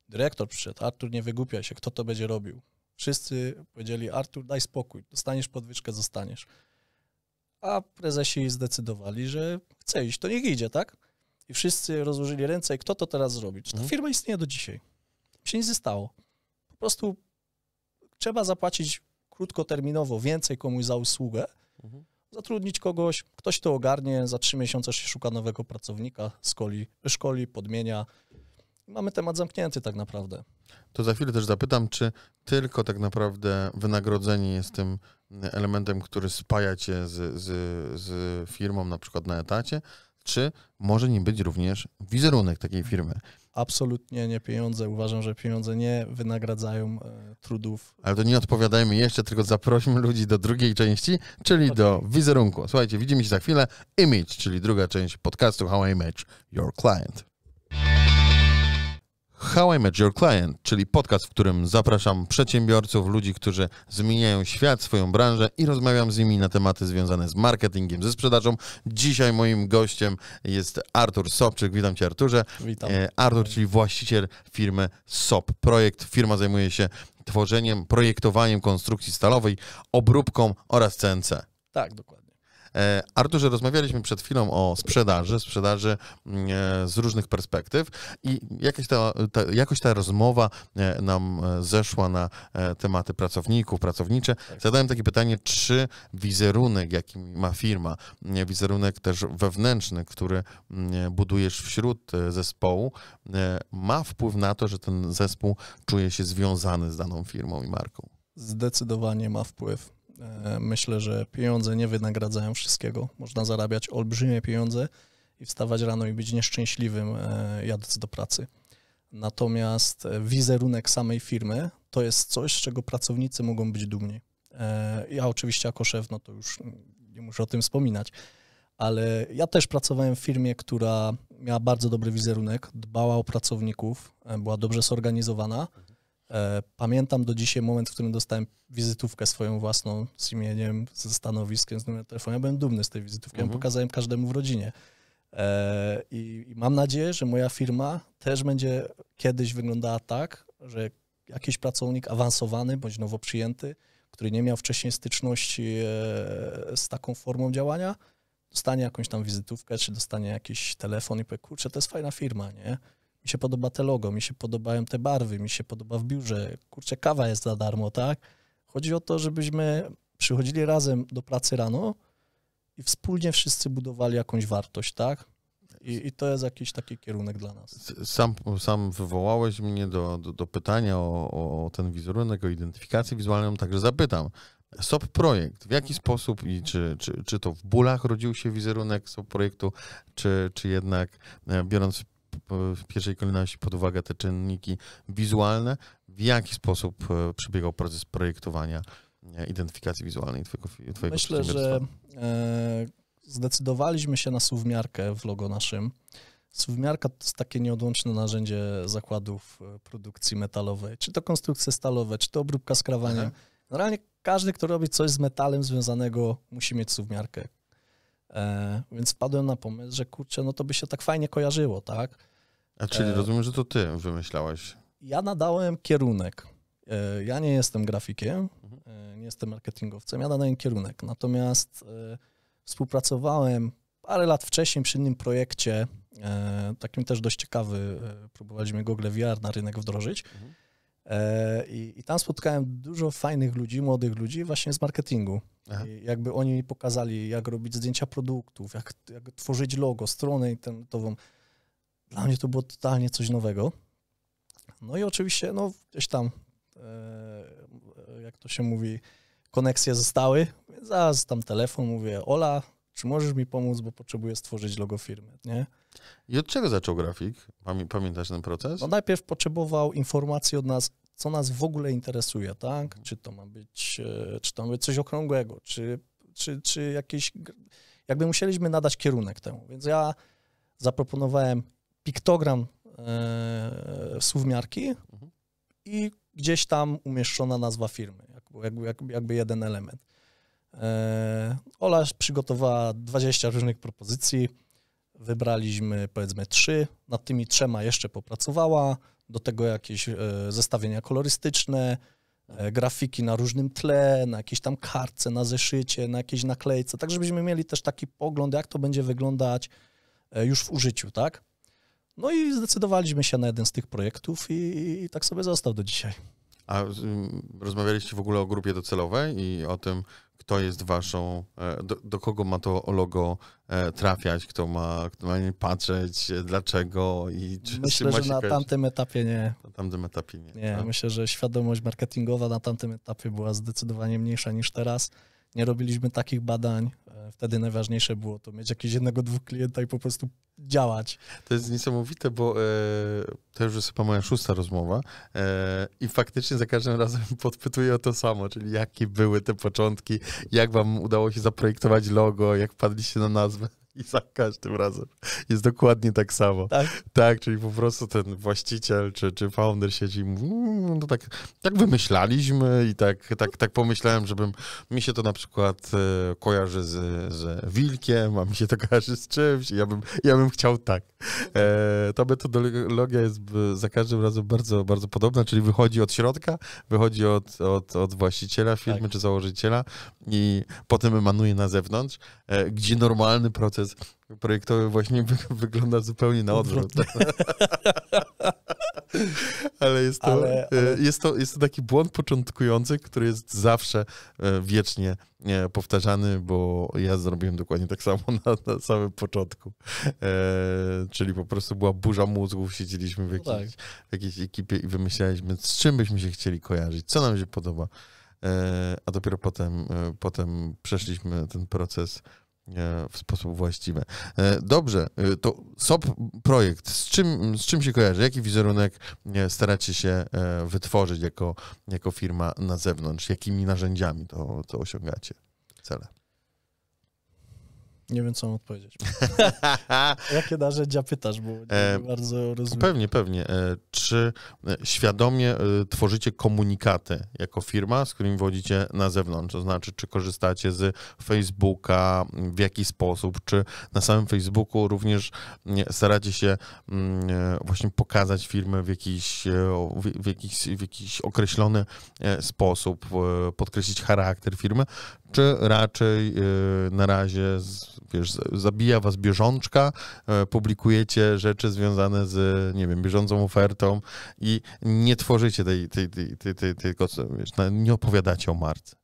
Dyrektor przyszedł, Artur nie wygupiaj się, kto to będzie robił. Wszyscy powiedzieli, Artur daj spokój, dostaniesz podwyżkę, zostaniesz a prezesi zdecydowali, że chce iść, to niech idzie, tak? I wszyscy rozłożyli ręce i kto to teraz zrobi? Czy ta mhm. firma istnieje do dzisiaj? Się nic nie stało. Po prostu trzeba zapłacić krótkoterminowo więcej komuś za usługę, mhm. zatrudnić kogoś, ktoś to ogarnie, za trzy miesiące się szuka nowego pracownika, szkoli, szkoli podmienia. Mamy temat zamknięty tak naprawdę. To za chwilę też zapytam, czy tylko tak naprawdę wynagrodzenie jest tym elementem, który spaja cię z, z, z firmą, na przykład na etacie, czy może nim być również wizerunek takiej firmy. Absolutnie nie pieniądze. Uważam, że pieniądze nie wynagradzają e, trudów. Ale to nie odpowiadajmy jeszcze, tylko zaprośmy ludzi do drugiej części, czyli okay. do wizerunku. Słuchajcie, widzimy się za chwilę. Image, czyli druga część podcastu How I Match Your Client. How I Met Your Client, czyli podcast, w którym zapraszam przedsiębiorców, ludzi, którzy zmieniają świat, swoją branżę i rozmawiam z nimi na tematy związane z marketingiem, ze sprzedażą. Dzisiaj moim gościem jest Artur Sobczyk. Witam cię, Arturze. Witam. E, Artur, czyli właściciel firmy SOP. Projekt, firma zajmuje się tworzeniem, projektowaniem konstrukcji stalowej, obróbką oraz CNC. Tak, dokładnie. E, Arturze, rozmawialiśmy przed chwilą o sprzedaży, sprzedaży mm, e, z różnych perspektyw i ta, ta, jakoś ta rozmowa e, nam zeszła na tematy pracowników, pracownicze. Tak. Zadałem takie pytanie, czy wizerunek, jaki ma firma, wizerunek też wewnętrzny, który mm, budujesz wśród zespołu, ma wpływ na to, że ten zespół czuje się związany z daną firmą i marką? Zdecydowanie ma wpływ E, myślę, że pieniądze nie wynagradzają wszystkiego. Można zarabiać olbrzymie pieniądze i wstawać rano i być nieszczęśliwym e, jadąc do pracy. Natomiast e, wizerunek samej firmy to jest coś, z czego pracownicy mogą być dumni. Ja oczywiście jako szef, no to już nie muszę o tym wspominać, ale ja też pracowałem w firmie, która miała bardzo dobry wizerunek, dbała o pracowników, była dobrze zorganizowana E, pamiętam do dzisiaj moment, w którym dostałem wizytówkę swoją własną z imieniem, ze stanowiskiem, z numerem telefonu. Ja byłem dumny z tej wizytówki, mhm. ją pokazałem każdemu w rodzinie. E, I, I mam nadzieję, że moja firma też będzie kiedyś wyglądała tak, że jakiś pracownik awansowany bądź nowo przyjęty, który nie miał wcześniej styczności e, z taką formą działania, dostanie jakąś tam wizytówkę, czy dostanie jakiś telefon i powie, kurczę, to jest fajna firma, nie? Mi się podoba te logo, mi się podobają te barwy, mi się podoba w biurze. Kurczę, kawa jest za darmo, tak? Chodzi o to, żebyśmy przychodzili razem do pracy rano i wspólnie wszyscy budowali jakąś wartość, tak? I, I, to jest jakiś taki kierunek dla nas. Sam, sam wywołałeś mnie do, do, do pytania o, o, ten wizerunek, o identyfikację wizualną, także zapytam. SOP Projekt, w jaki sposób i czy, czy, czy to w bólach rodził się wizerunek SOP Projektu, czy, czy jednak e, biorąc w pierwszej kolejności pod uwagę te czynniki wizualne. W jaki sposób e, przebiegał proces projektowania e, identyfikacji wizualnej Twojego, twojego Myślę, że e, zdecydowaliśmy się na suwmiarkę w logo naszym. Suwmiarka to jest takie nieodłączne narzędzie zakładów produkcji metalowej. Czy to konstrukcje stalowe, czy to obróbka skrawaniem. Mhm. Generalnie każdy, kto robi coś z metalem związanego, musi mieć suwmiarkę. E, więc wpadłem na pomysł, że kurczę, no to by się tak fajnie kojarzyło, tak? A czyli e, rozumiem, że to ty wymyślałeś. Ja nadałem kierunek. E, ja nie jestem grafikiem, mhm. e, nie jestem marketingowcem, ja nadałem kierunek. Natomiast współpracowałem parę lat wcześniej przy innym projekcie, takim też dość ciekawy, próbowaliśmy Google VR na rynek wdrożyć. Mhm. I, I, tam spotkałem dużo fajnych ludzi, młodych ludzi właśnie z marketingu. jakby oni mi pokazali, jak robić zdjęcia produktów, jak, jak tworzyć logo, stronę internetową. Dla mnie to było totalnie coś nowego. No i oczywiście, no gdzieś tam, e, e jak to się mówi, koneksje zostały. Zaraz tam telefon, mówię, Ola, czy możesz mi pomóc, bo potrzebuję stworzyć logo firmy, nie? I od czego zaczął grafik? Pamiętasz ten proces? No najpierw potrzebował informacji od nas, co nas w ogóle interesuje, tak? Mhm. Czy to ma być, e, czy to ma być coś okrągłego, czy, czy, czy jakieś... Jakby musieliśmy nadać kierunek temu. Więc ja zaproponowałem piktogram e, słówmiarki mhm. i gdzieś tam umieszczona nazwa firmy, jakby, jakby, jakby jeden element. E, Ola przygotowała 20 różnych propozycji, wybraliśmy powiedzmy trzy, nad tymi trzema jeszcze popracowała, do tego jakieś e, zestawienia kolorystyczne, e, grafiki na różnym tle, na jakiejś tam kartce, na zeszycie, na jakiejś naklejce, tak żebyśmy mieli też taki pogląd, jak to będzie wyglądać e, już w użyciu, tak? No i zdecydowaliśmy się na jeden z tych projektów i, i tak sobie został do dzisiaj. A mm, rozmawialiście w ogóle o grupie docelowej i o tym, kto jest waszą, e, do, do, kogo ma to logo e, trafiać, kto ma, kto ma nie patrzeć, e, dlaczego i czy Myślę, że na tamtym etapie nie. Na tamtym etapie nie. nie tak? Myślę, że świadomość marketingowa na tamtym etapie była zdecydowanie mniejsza niż teraz nie robiliśmy takich badań. E, wtedy najważniejsze było to mieć jakiegoś jednego, dwóch klienta i po prostu działać. To jest niesamowite, bo e, to już jest chyba moja szósta rozmowa e, i faktycznie za każdym razem podpytuję o to samo, czyli jakie były te początki, jak wam udało się zaprojektować logo, jak padliście na nazwę. I za każdym razem jest dokładnie tak samo. Tak, tak czyli po prostu ten właściciel czy, czy founder siedzi i mówi, mm, no tak, tak wymyślaliśmy i tak, tak, tak pomyślałem, żebym, mi się to na przykład e, kojarzy z, z wilkiem, a mi się to kojarzy z czymś i ja bym, ja bym chciał tak. E, ta metodologia jest za każdym razem bardzo, bardzo podobna, czyli wychodzi od środka, wychodzi od, od, od właściciela firmy tak. czy założyciela i potem emanuje na zewnątrz, e, gdzie normalny proces proces projektowy właśnie wygląda zupełnie na odwrót. ale, jest to, ale, e, ale... Jest, to, jest to taki błąd początkujący, który jest zawsze e, wiecznie e, powtarzany, bo ja zrobiłem dokładnie tak samo na, na samym początku. E, czyli po prostu była burza mózgów, siedzieliśmy w no jakiejś, no tak. jakiejś ekipie i wymyślaliśmy, z czym byśmy się chcieli kojarzyć, co nam się podoba. E, a dopiero potem, potem przeszliśmy ten proces E, w sposób właściwy. E, dobrze, e, to SOP projekt, z czym, z czym się kojarzy? Jaki wizerunek staracie się wytworzyć jako, jako firma na zewnątrz? Jakimi narzędziami to, to osiągacie cele? Nie wiem, co mam odpowiedzieć. Jakie narzędzia pytasz, bo e, bardzo rozumiem. Pewnie, pewnie. E, czy e, świadomie e, tworzycie komunikaty jako firma, z którymi wodzicie na zewnątrz? To znaczy, czy korzystacie z Facebooka, w jaki sposób? Czy na samym Facebooku również staracie się właśnie pokazać firmę w jakiś, w jakiś, w jakiś określony sposób, podkreślić charakter firmy? czy raczej y, na razie wiesz, zabija was bieżączka, y, publikujecie rzeczy związane z, nie wiem, bieżącą ofertą i nie tworzycie tej, tej, tej, tej, tej tego, wiesz, nie opowiadacie o marce?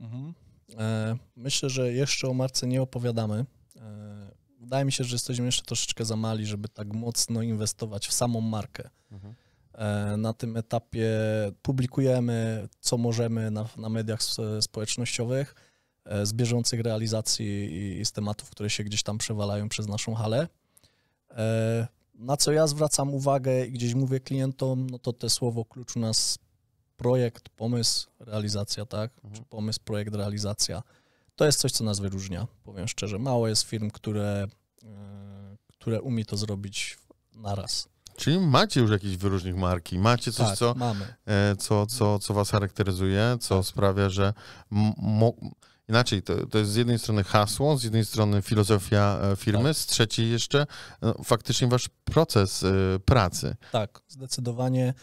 Mhm. E, myślę, że jeszcze o marce nie opowiadamy. E, wydaje mi się, że jesteśmy jeszcze troszeczkę za mali, żeby tak mocno inwestować w samą markę. Mhm E, na tym etapie publikujemy, co możemy na, na mediach społecznościowych e, z bieżących realizacji i, z tematów, które się gdzieś tam przewalają przez naszą halę. E, na co ja zwracam uwagę i gdzieś mówię klientom, no to te słowo klucz u nas projekt, pomysł, realizacja, tak? Mhm. Czy pomysł, projekt, realizacja. To jest coś, co nas wyróżnia, powiem szczerze. Mało jest firm, które, które umie to zrobić naraz. Czyli macie już jakiś wyróżnik marki, macie coś, tak, co, e, co, co, co was charakteryzuje, co tak. sprawia, że inaczej, to, to jest z jednej strony hasło, z jednej strony filozofia e, firmy, tak. z trzeciej jeszcze no, faktycznie wasz proces y, pracy. Tak, zdecydowanie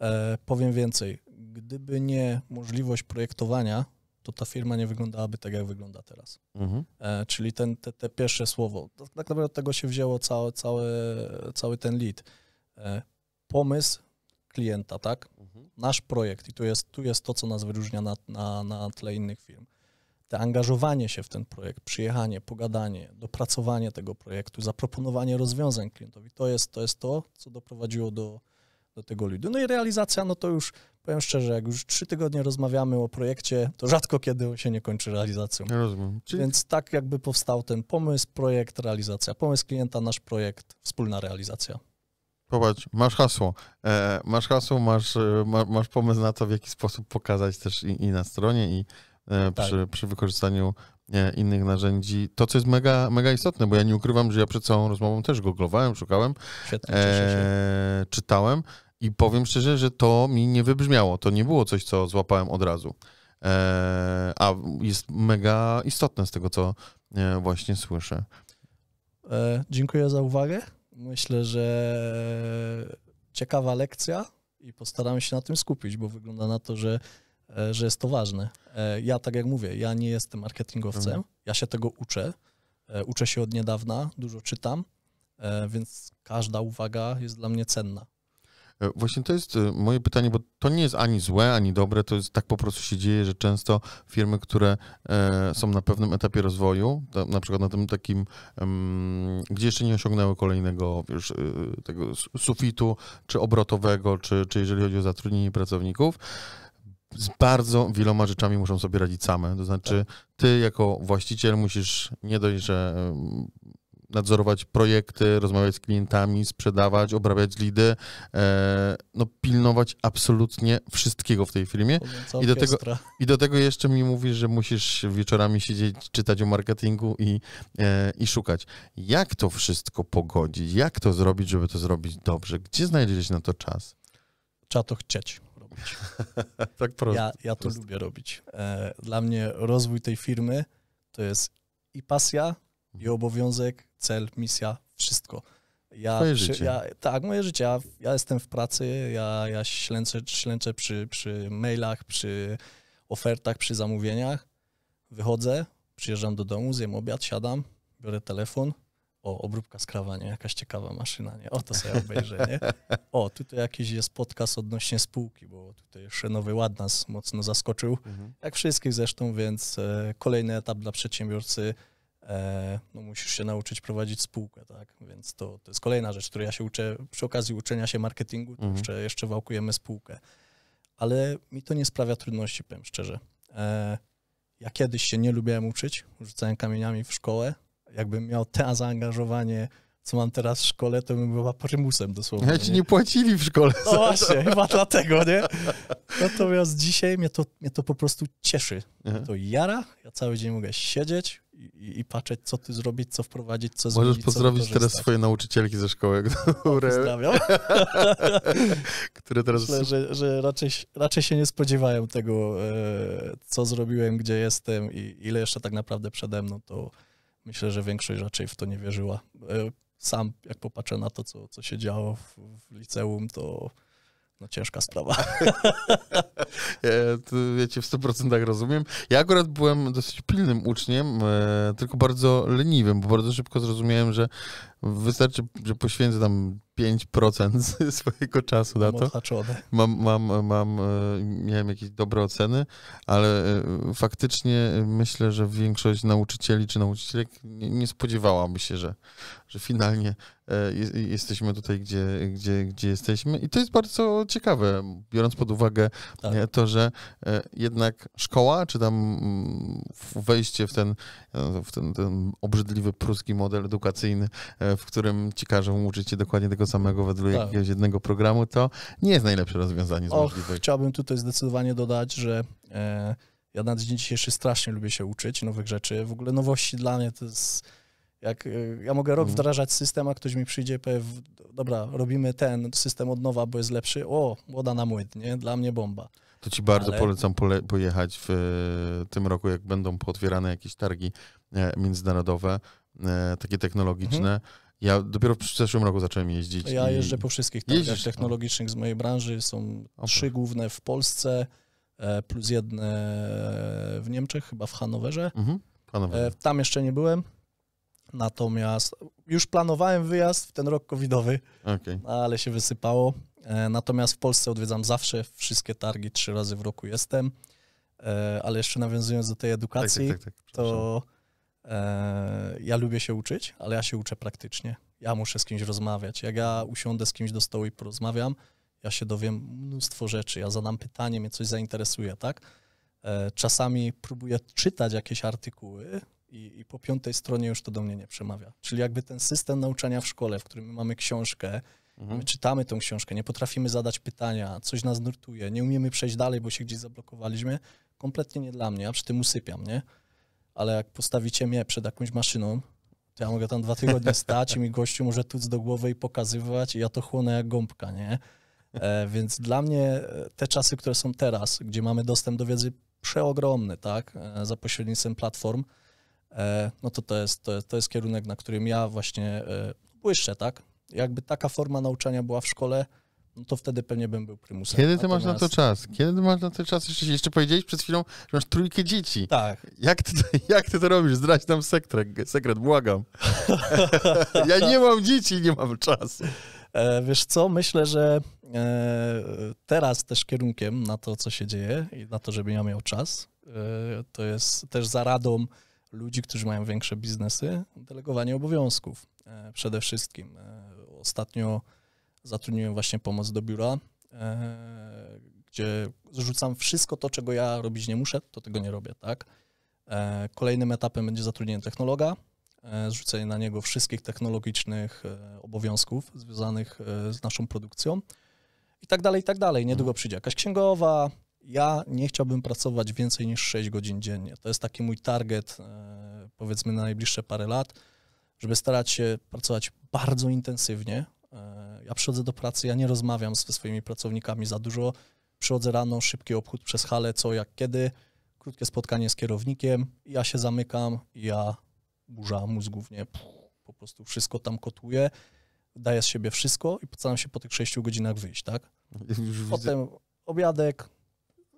e, powiem więcej. Gdyby nie możliwość projektowania, to ta firma nie wyglądałaby tak, jak wygląda teraz. Mhm. E, czyli ten, te, te, pierwsze słowo. Tak naprawdę od tego się wzięło całe, całe, cały ten lead E, pomysł klienta, tak? Nasz projekt i tu jest, tu jest to, co nas wyróżnia na, na, na tle innych firm. Te angażowanie się w ten projekt, przyjechanie, pogadanie, dopracowanie tego projektu, zaproponowanie rozwiązań klientowi, to jest to, jest to co doprowadziło do, do tego lidu. No i realizacja, no to już powiem szczerze, jak już trzy tygodnie rozmawiamy o projekcie, to rzadko kiedy się nie kończy realizacją. Ja rozumiem. Czyli... Więc tak jakby powstał ten pomysł, projekt, realizacja. Pomysł klienta, nasz projekt, wspólna realizacja. Popatrz, masz hasło. E, masz hasło, masz, e, ma, masz pomysł na to, w jaki sposób pokazać też i, i na stronie, i e, tak. przy, przy, wykorzystaniu e, innych narzędzi. To, co jest mega, mega istotne, bo ja nie ukrywam, że ja przed całą rozmową też googlowałem, szukałem, Świetnie, e, czytałem i powiem szczerze, że to mi nie wybrzmiało. To nie było coś, co złapałem od razu. E, a jest mega istotne z tego, co właśnie słyszę. dziękuję za uwagę. Myślę, że ciekawa lekcja i postaramy się na tym skupić, bo wygląda na to, że, e, że jest to ważne. E, ja tak jak mówię, ja nie jestem marketingowcem, mhm. ja się tego uczę. E, uczę się od niedawna, dużo czytam, więc każda uwaga jest dla mnie cenna. E, właśnie to jest e, moje pytanie, bo to nie jest ani złe, ani dobre, to jest tak po prostu się dzieje, że często firmy, które e, są na pewnym etapie rozwoju, na przykład na tym takim, gdzie jeszcze nie osiągnęły kolejnego wiesz, tego sufitu, czy obrotowego, czy, czy jeżeli chodzi o zatrudnienie pracowników, z bardzo wieloma rzeczami muszą sobie radzić same. To znaczy, tak. ty jako właściciel musisz nie dość, że nadzorować projekty, rozmawiać z klientami, sprzedawać, obrabiać lidy, e, no pilnować absolutnie wszystkiego w tej firmie. I do, tego, I do tego jeszcze mi mówisz, że musisz wieczorami siedzieć, czytać o marketingu i, e, i szukać. Jak to wszystko pogodzić? Jak to zrobić, żeby to zrobić dobrze? Gdzie znajdziesz na to czas? Trzeba to chcieć robić. tak prosto. Ja, ja to prosto. lubię robić. E, dla mnie rozwój tej firmy to jest i pasja, i obowiązek, cel, misja, wszystko. Ja, Twoje przy, życie. Ja, tak, moje życie. Ja, ja, jestem w pracy, ja, ja ślęczę, ślęczę przy, przy mailach, przy ofertach, przy zamówieniach. Wychodzę, przyjeżdżam do domu, zjem obiad, siadam, biorę telefon. O, obróbka skrawa, nie? Jakaś ciekawa maszyna, nie? O, to sobie obejrzę, nie? O, tutaj jakiś jest podcast odnośnie spółki, bo tutaj jeszcze Nowy Ład nas mocno zaskoczył, mhm. jak wszystkich zresztą, więc e, kolejny etap dla przedsiębiorcy – E, no musisz się nauczyć prowadzić spółkę, tak? Więc to, to jest kolejna rzecz, której ja się uczę. Przy okazji uczenia się marketingu mhm. jeszcze, jeszcze wałkujemy spółkę. Ale mi to nie sprawia trudności, powiem szczerze. E, ja kiedyś się nie lubiłem uczyć, rzucałem kamieniami w szkołę. Jakbym miał te zaangażowanie, co mam teraz w szkole, to bym była prymusem dosłownie. Ja no ci nie, nie płacili w szkole. No właśnie, chyba dlatego, nie? Natomiast dzisiaj mnie to, mnie to po prostu cieszy. Mhm. To jara, ja cały dzień mogę siedzieć i, i patrzeć, co ty zrobić, co wprowadzić, co Możesz Możesz pozdrowić teraz swoje nauczycielki ze szkoły, które... Pozdrawiam. które teraz... Myślę, że, że raczej, raczej się nie spodziewają tego, e, co zrobiłem, gdzie jestem i ile jeszcze tak naprawdę przede mną, to myślę, że większość raczej w to nie wierzyła. E, sam jak popatrzę na to, co, co się działo w, w liceum, to no ciężka sprawa. ja cię w 100% rozumiem. Ja akurat byłem dosyć pilnym uczniem, e, tylko bardzo leniwym, bo bardzo szybko zrozumiałem, że Wystarczy, że poświęcę tam 5% swojego czasu na to. Mam, mam, mam, e, miałem jakieś dobre oceny, ale e, faktycznie myślę, że większość nauczycieli czy nauczycielek nie spodziewałaby się, że, że finalnie e, jesteśmy tutaj, gdzie, gdzie, gdzie jesteśmy. I to jest bardzo ciekawe, biorąc pod uwagę tak. to, że jednak szkoła, czy tam mm, wejście w ten, w ten, ten obrzydliwy pruski model edukacyjny E, w którym ci każą uczyć się dokładnie tego samego według tak. jakiegoś jednego programu, to nie jest najlepsze rozwiązanie z Och, możliwych. Chciałbym tutaj zdecydowanie dodać, że e, ja na dzień dzisiejszy strasznie lubię się uczyć nowych rzeczy. W ogóle nowości dla mnie to jest... Jak, e, ja mogę rok mhm. wdrażać system, a ktoś mi przyjdzie powie, dobra, robimy ten system od nowa, bo jest lepszy. O, młoda na młyn, nie? Dla mnie bomba. To ci bardzo Ale... polecam pole pojechać w, w e, tym roku, jak będą pootwierane jakieś targi międzynarodowe, E, takie technologiczne. Mhm. Ja dopiero w zeszłym roku zacząłem jeździć. Ja jeżdżę po wszystkich targach no. technologicznych z mojej branży. Są okay. trzy główne w Polsce, e, plus jedne w Niemczech, chyba w Hanowerze. Mhm. E, tam jeszcze nie byłem. Natomiast już planowałem wyjazd w ten rok covidowy, okay. ale się wysypało. Natomiast w Polsce odwiedzam zawsze wszystkie targi, trzy razy w roku jestem. Ale jeszcze nawiązując do tej tak, tak, edukacji, tak, tak, tak, to E, ja lubię się uczyć, ale ja się uczę praktycznie. Ja muszę z kimś rozmawiać. Jak ja usiądę z kimś do stołu i porozmawiam, ja się dowiem mnóstwo rzeczy, ja zadam pytanie, mnie coś zainteresuje, tak? E, czasami próbuję czytać jakieś artykuły i, i, po piątej stronie już to do mnie nie przemawia. Czyli jakby ten system nauczania w szkole, w którym mamy książkę, mhm. czytamy tą książkę, nie potrafimy zadać pytania, coś nas nurtuje, nie umiemy przejść dalej, bo się gdzieś zablokowaliśmy, kompletnie nie dla mnie, A przy tym usypiam, nie? ale jak postawicie mnie przed jakąś maszyną, to ja mogę tam dwa tygodnie stać i mi gościu może tuc do głowy i pokazywać i ja to chłonę jak gąbka, nie? E, więc dla mnie e, te czasy, które są teraz, gdzie mamy dostęp do wiedzy przeogromny, tak, e, za pośrednictwem platform, e, no to to jest, to, to jest kierunek, na którym ja właśnie e, błyszczę, tak? Jakby taka forma nauczania była w szkole, no to wtedy pewnie bym był prymusem. Kiedy ty Natomiast... masz na to czas? Kiedy masz na to czas? Jeszcze, jeszcze powiedziałeś przed chwilą, że masz trójkę dzieci. Tak. Jak ty to, jak ty to robisz? Zdradź nam sekret, sekret błagam. ja nie mam dzieci, nie mam czasu. E, wiesz co, myślę, że e, teraz też kierunkiem na to, co się dzieje i na to, żeby ja miał czas, e, to jest też zaradą ludzi, którzy mają większe biznesy, delegowanie obowiązków przede wszystkim. Ostatnio zatrudniłem właśnie pomoc do biura, e, gdzie zrzucam wszystko to, czego ja robić nie muszę, to tego nie robię, tak? E, kolejnym etapem będzie zatrudnienie technologa, e, zrzucenie na niego wszystkich technologicznych obowiązków związanych z naszą produkcją i tak dalej, i tak dalej. Niedługo mhm. przyjdzie jakaś księgowa, ja nie chciałbym pracować więcej niż 6 godzin dziennie. To jest taki mój target, powiedzmy, na najbliższe parę lat, żeby starać się pracować bardzo intensywnie, E, ja przychodzę do pracy, ja nie rozmawiam ze swoimi pracownikami za dużo. Przychodzę rano, szybki obchód przez halę, co, jak, kiedy, krótkie spotkanie z kierownikiem, ja się zamykam, ja burza mózgów, nie, po prostu wszystko tam kotuję, daję z siebie wszystko i postaram się po tych 6 godzinach wyjść, tak? Potem obiadek,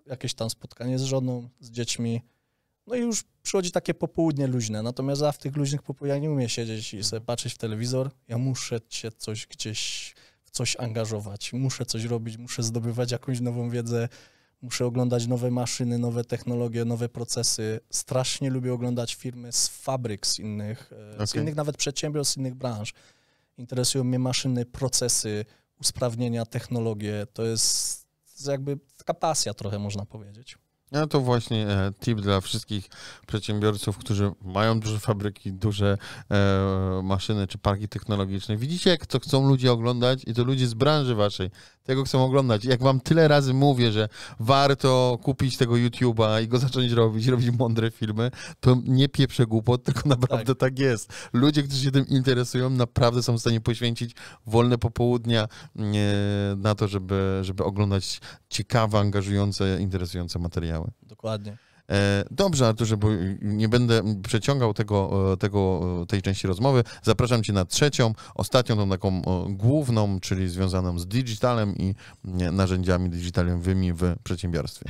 jakieś tam spotkanie z żoną, z dziećmi, no i już przychodzi takie popołudnie luźne, natomiast ja w tych luźnych popołudniach nie umiem siedzieć i sobie patrzeć w telewizor. Ja muszę się coś gdzieś w coś angażować, muszę coś robić, muszę zdobywać jakąś nową wiedzę, muszę oglądać nowe maszyny, nowe technologie, nowe procesy. Strasznie lubię oglądać firmy z fabryk, z innych, okay. E, z innych nawet przedsiębiorstw, z innych branż. Interesują mnie maszyny, procesy, usprawnienia, technologie. To jest jakby taka pasja trochę można powiedzieć. No to właśnie e, tip dla wszystkich przedsiębiorców, którzy mają duże fabryki, duże e, maszyny czy parki technologiczne. Widzicie, jak to chcą ludzie oglądać i to ludzie z branży waszej tego chcą oglądać. Jak wam tyle razy mówię, że warto kupić tego YouTube'a i go zacząć robić, robić mądre filmy, to nie pieprzę głupot, tylko naprawdę tak. tak, jest. Ludzie, którzy się tym interesują, naprawdę są w stanie poświęcić wolne popołudnia e, na to, żeby, żeby oglądać ciekawe, angażujące, interesujące materiały wspaniałe. Dokładnie. E, dobrze, Arturze, bo nie będę przeciągał tego, e, tego, e, tej części rozmowy. Zapraszam Cię na trzecią, ostatnią, tą taką główną, czyli związaną z digitalem i narzędziami digitalowymi w przedsiębiorstwie.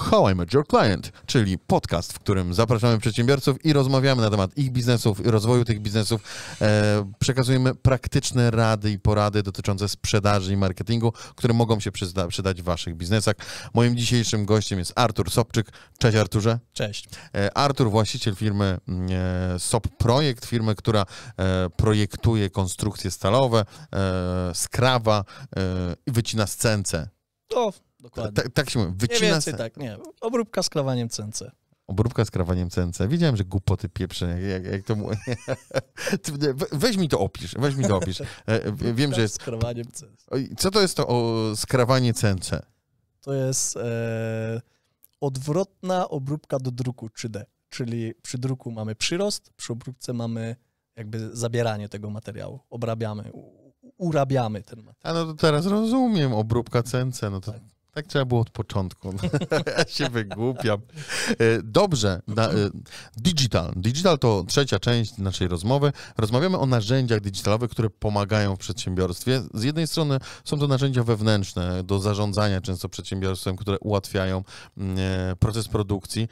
How I Met Your Client, czyli podcast, w którym zapraszamy przedsiębiorców i rozmawiamy na temat ich biznesów i rozwoju tych biznesów. E, przekazujemy praktyczne rady i porady dotyczące sprzedaży i marketingu, które mogą się przyda- przydać w waszych biznesach. Moim dzisiejszym gościem jest Artur Sobczyk. Cześć Arturze. Cześć. E, Artur, właściciel firmy mm, e, Sob Projekt, firmy, która projektuje konstrukcje stalowe, skrawa i wycina scence. To Dokładnie. Tak, tak się mówi. Wycina nie tak, nie. Obróbka z krawaniem CNC. Obróbka z krawaniem CNC. Wiedziałem, że głupoty pieprze, jak, jak, to mówię. Weź mi to opisz, weź mi to opisz. E, e, wiem, że jest... skrawaniem CNC. Co to jest to o skrawanie CNC? To jest e, odwrotna obróbka do druku 3D, czyli przy druku mamy przyrost, przy obróbce mamy jakby zabieranie tego materiału, obrabiamy, urabiamy ten materiał. A no to teraz rozumiem, obróbka CNC, no to... Tak. Tak trzeba było od początku. ja się wygłupiam. E, dobrze. E, digital. Digital to trzecia część naszej rozmowy. Rozmawiamy o narzędziach digitalowych, które pomagają w przedsiębiorstwie. Z jednej strony są to narzędzia wewnętrzne do zarządzania często przedsiębiorstwem, które ułatwiają mm, e, proces produkcji,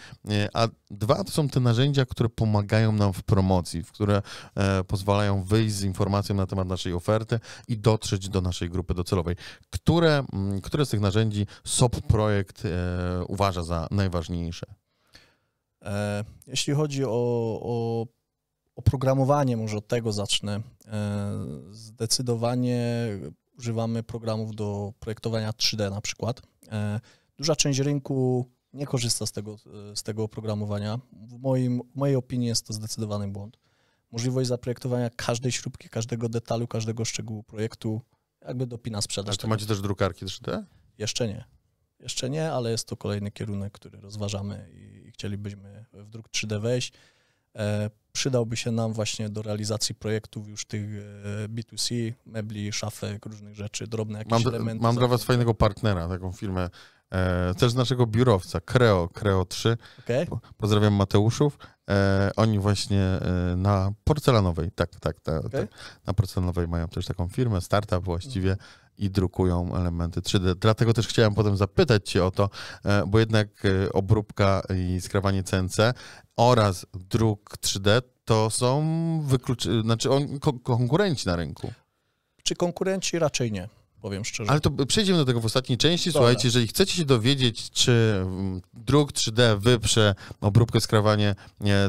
a dwa to są te narzędzia, które pomagają nam w promocji, które pozwalają wyjść z informacją na temat naszej oferty i dotrzeć do naszej grupy docelowej. Które, mm, które z tych narzędzi SOP projekt e, uważa za najważniejsze? E, jeśli chodzi o, o, programowanie, może od tego zacznę. E, zdecydowanie używamy programów do projektowania 3D na przykład. E, duża część rynku nie korzysta z tego, z tego oprogramowania. W, moim, w mojej opinii jest to zdecydowany błąd. Możliwość zaprojektowania każdej śrubki, każdego detalu, każdego szczegółu projektu jakby dopina sprzedaż. A to macie też drukarki 3D? Jeszcze nie. Jeszcze nie, ale jest to kolejny kierunek, który rozważamy i, chcielibyśmy w druk 3D wejść. E, przydałby się nam właśnie do realizacji projektów już tych e, B2C, mebli, szafek, różnych rzeczy, drobne jakieś mam, elementy. Mam dla Was fajnego partnera, taką firmę, e, też naszego biurowca, Creo, Creo 3. Okay. Pozdrawiam Mateuszów. E, oni właśnie e, na porcelanowej, tak, tak, ta, okay. ta, na porcelanowej mają też taką firmę, startup właściwie i drukują elementy 3D. Dlatego też chciałem potem zapytać Cię o to, e, bo jednak e, obróbka i skrawanie CNC oraz druk 3D to są wykluczy, znaczy on, konkurenci na rynku. Czy konkurenci raczej nie? powiem szczerze. Ale to przejdziemy do tego w ostatniej części. Dobra. Słuchajcie, jeżeli chcecie się dowiedzieć, czy mm, druk 3D wyprze obróbkę skrawanie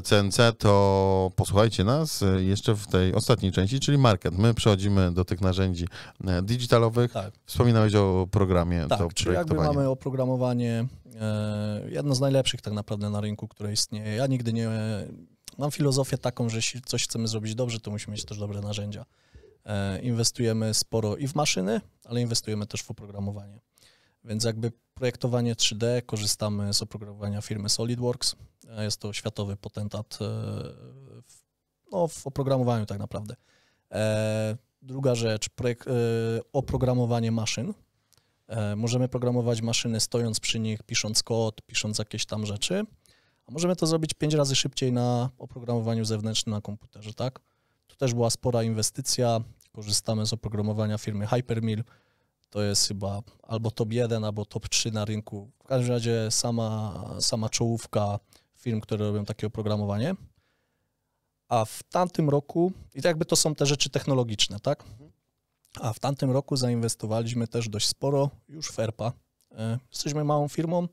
CNC, to posłuchajcie nas e, jeszcze w tej ostatniej części, czyli market. My przechodzimy do tych narzędzi e, digitalowych. Tak. Wspominałeś o programie tak, do czyli jakby mamy oprogramowanie e, jedno z najlepszych tak naprawdę na rynku, które istnieje. Ja nigdy nie mam filozofię taką, że jeśli coś chcemy zrobić dobrze, to musimy mieć też dobre narzędzia. E, inwestujemy sporo i w maszyny, ale inwestujemy też w oprogramowanie. Więc jakby projektowanie 3D, korzystamy z oprogramowania firmy SolidWorks. E, jest to światowy potentat e, w, no, w oprogramowaniu tak naprawdę. Druga rzecz, projekt, oprogramowanie maszyn. Możemy programować maszyny stojąc przy nich, pisząc kod, pisząc jakieś tam rzeczy, a możemy to zrobić pięć razy szybciej na oprogramowaniu zewnętrznym na komputerze, tak? Tu też była spora inwestycja, korzystamy z oprogramowania firmy Hypermill. To jest chyba albo top 1, albo top 3 na rynku. W każdym razie sama, sama czołówka firm, które robią takie oprogramowanie. A w tamtym roku, i to jakby to są te rzeczy technologiczne, tak? A w tamtym roku zainwestowaliśmy też dość sporo już w ERPA. E, jesteśmy małą firmą,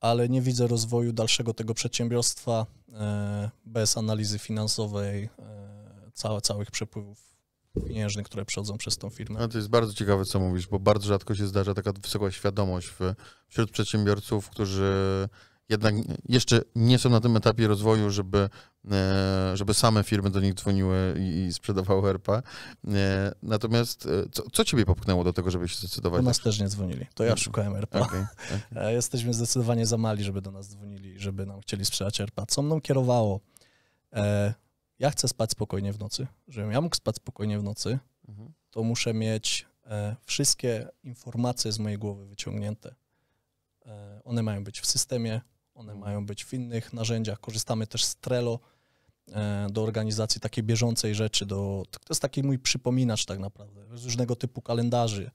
ale nie widzę rozwoju dalszego tego przedsiębiorstwa e, bez analizy finansowej e, całe, całych przepływów pieniężnych, które przechodzą przez tą firmę. No to jest bardzo ciekawe, co mówisz, bo bardzo rzadko się zdarza taka wysoka świadomość wśród przedsiębiorców, którzy jednak jeszcze nie są na tym etapie rozwoju, żeby, e, żeby same firmy do nich dzwoniły i sprzedawały RP. E, natomiast e, co, co ciebie popchnęło do tego, żeby się zdecydować? Do nas też nie dzwonili. To ja szukałem RP. Okay, okay. Jesteśmy zdecydowanie za mali, żeby do nas dzwonili, żeby nam chcieli sprzedać RP. Co mną kierowało? ja chcę spać spokojnie w nocy, żebym ja mógł spać spokojnie w nocy, mhm. to muszę mieć e, wszystkie informacje z mojej głowy wyciągnięte. E, one mają być w systemie, one mhm. mają być w innych narzędziach. Korzystamy też z Trello e, do organizacji takiej bieżącej rzeczy. Do, to jest taki mój przypominacz tak naprawdę, z różnego typu kalendarzy.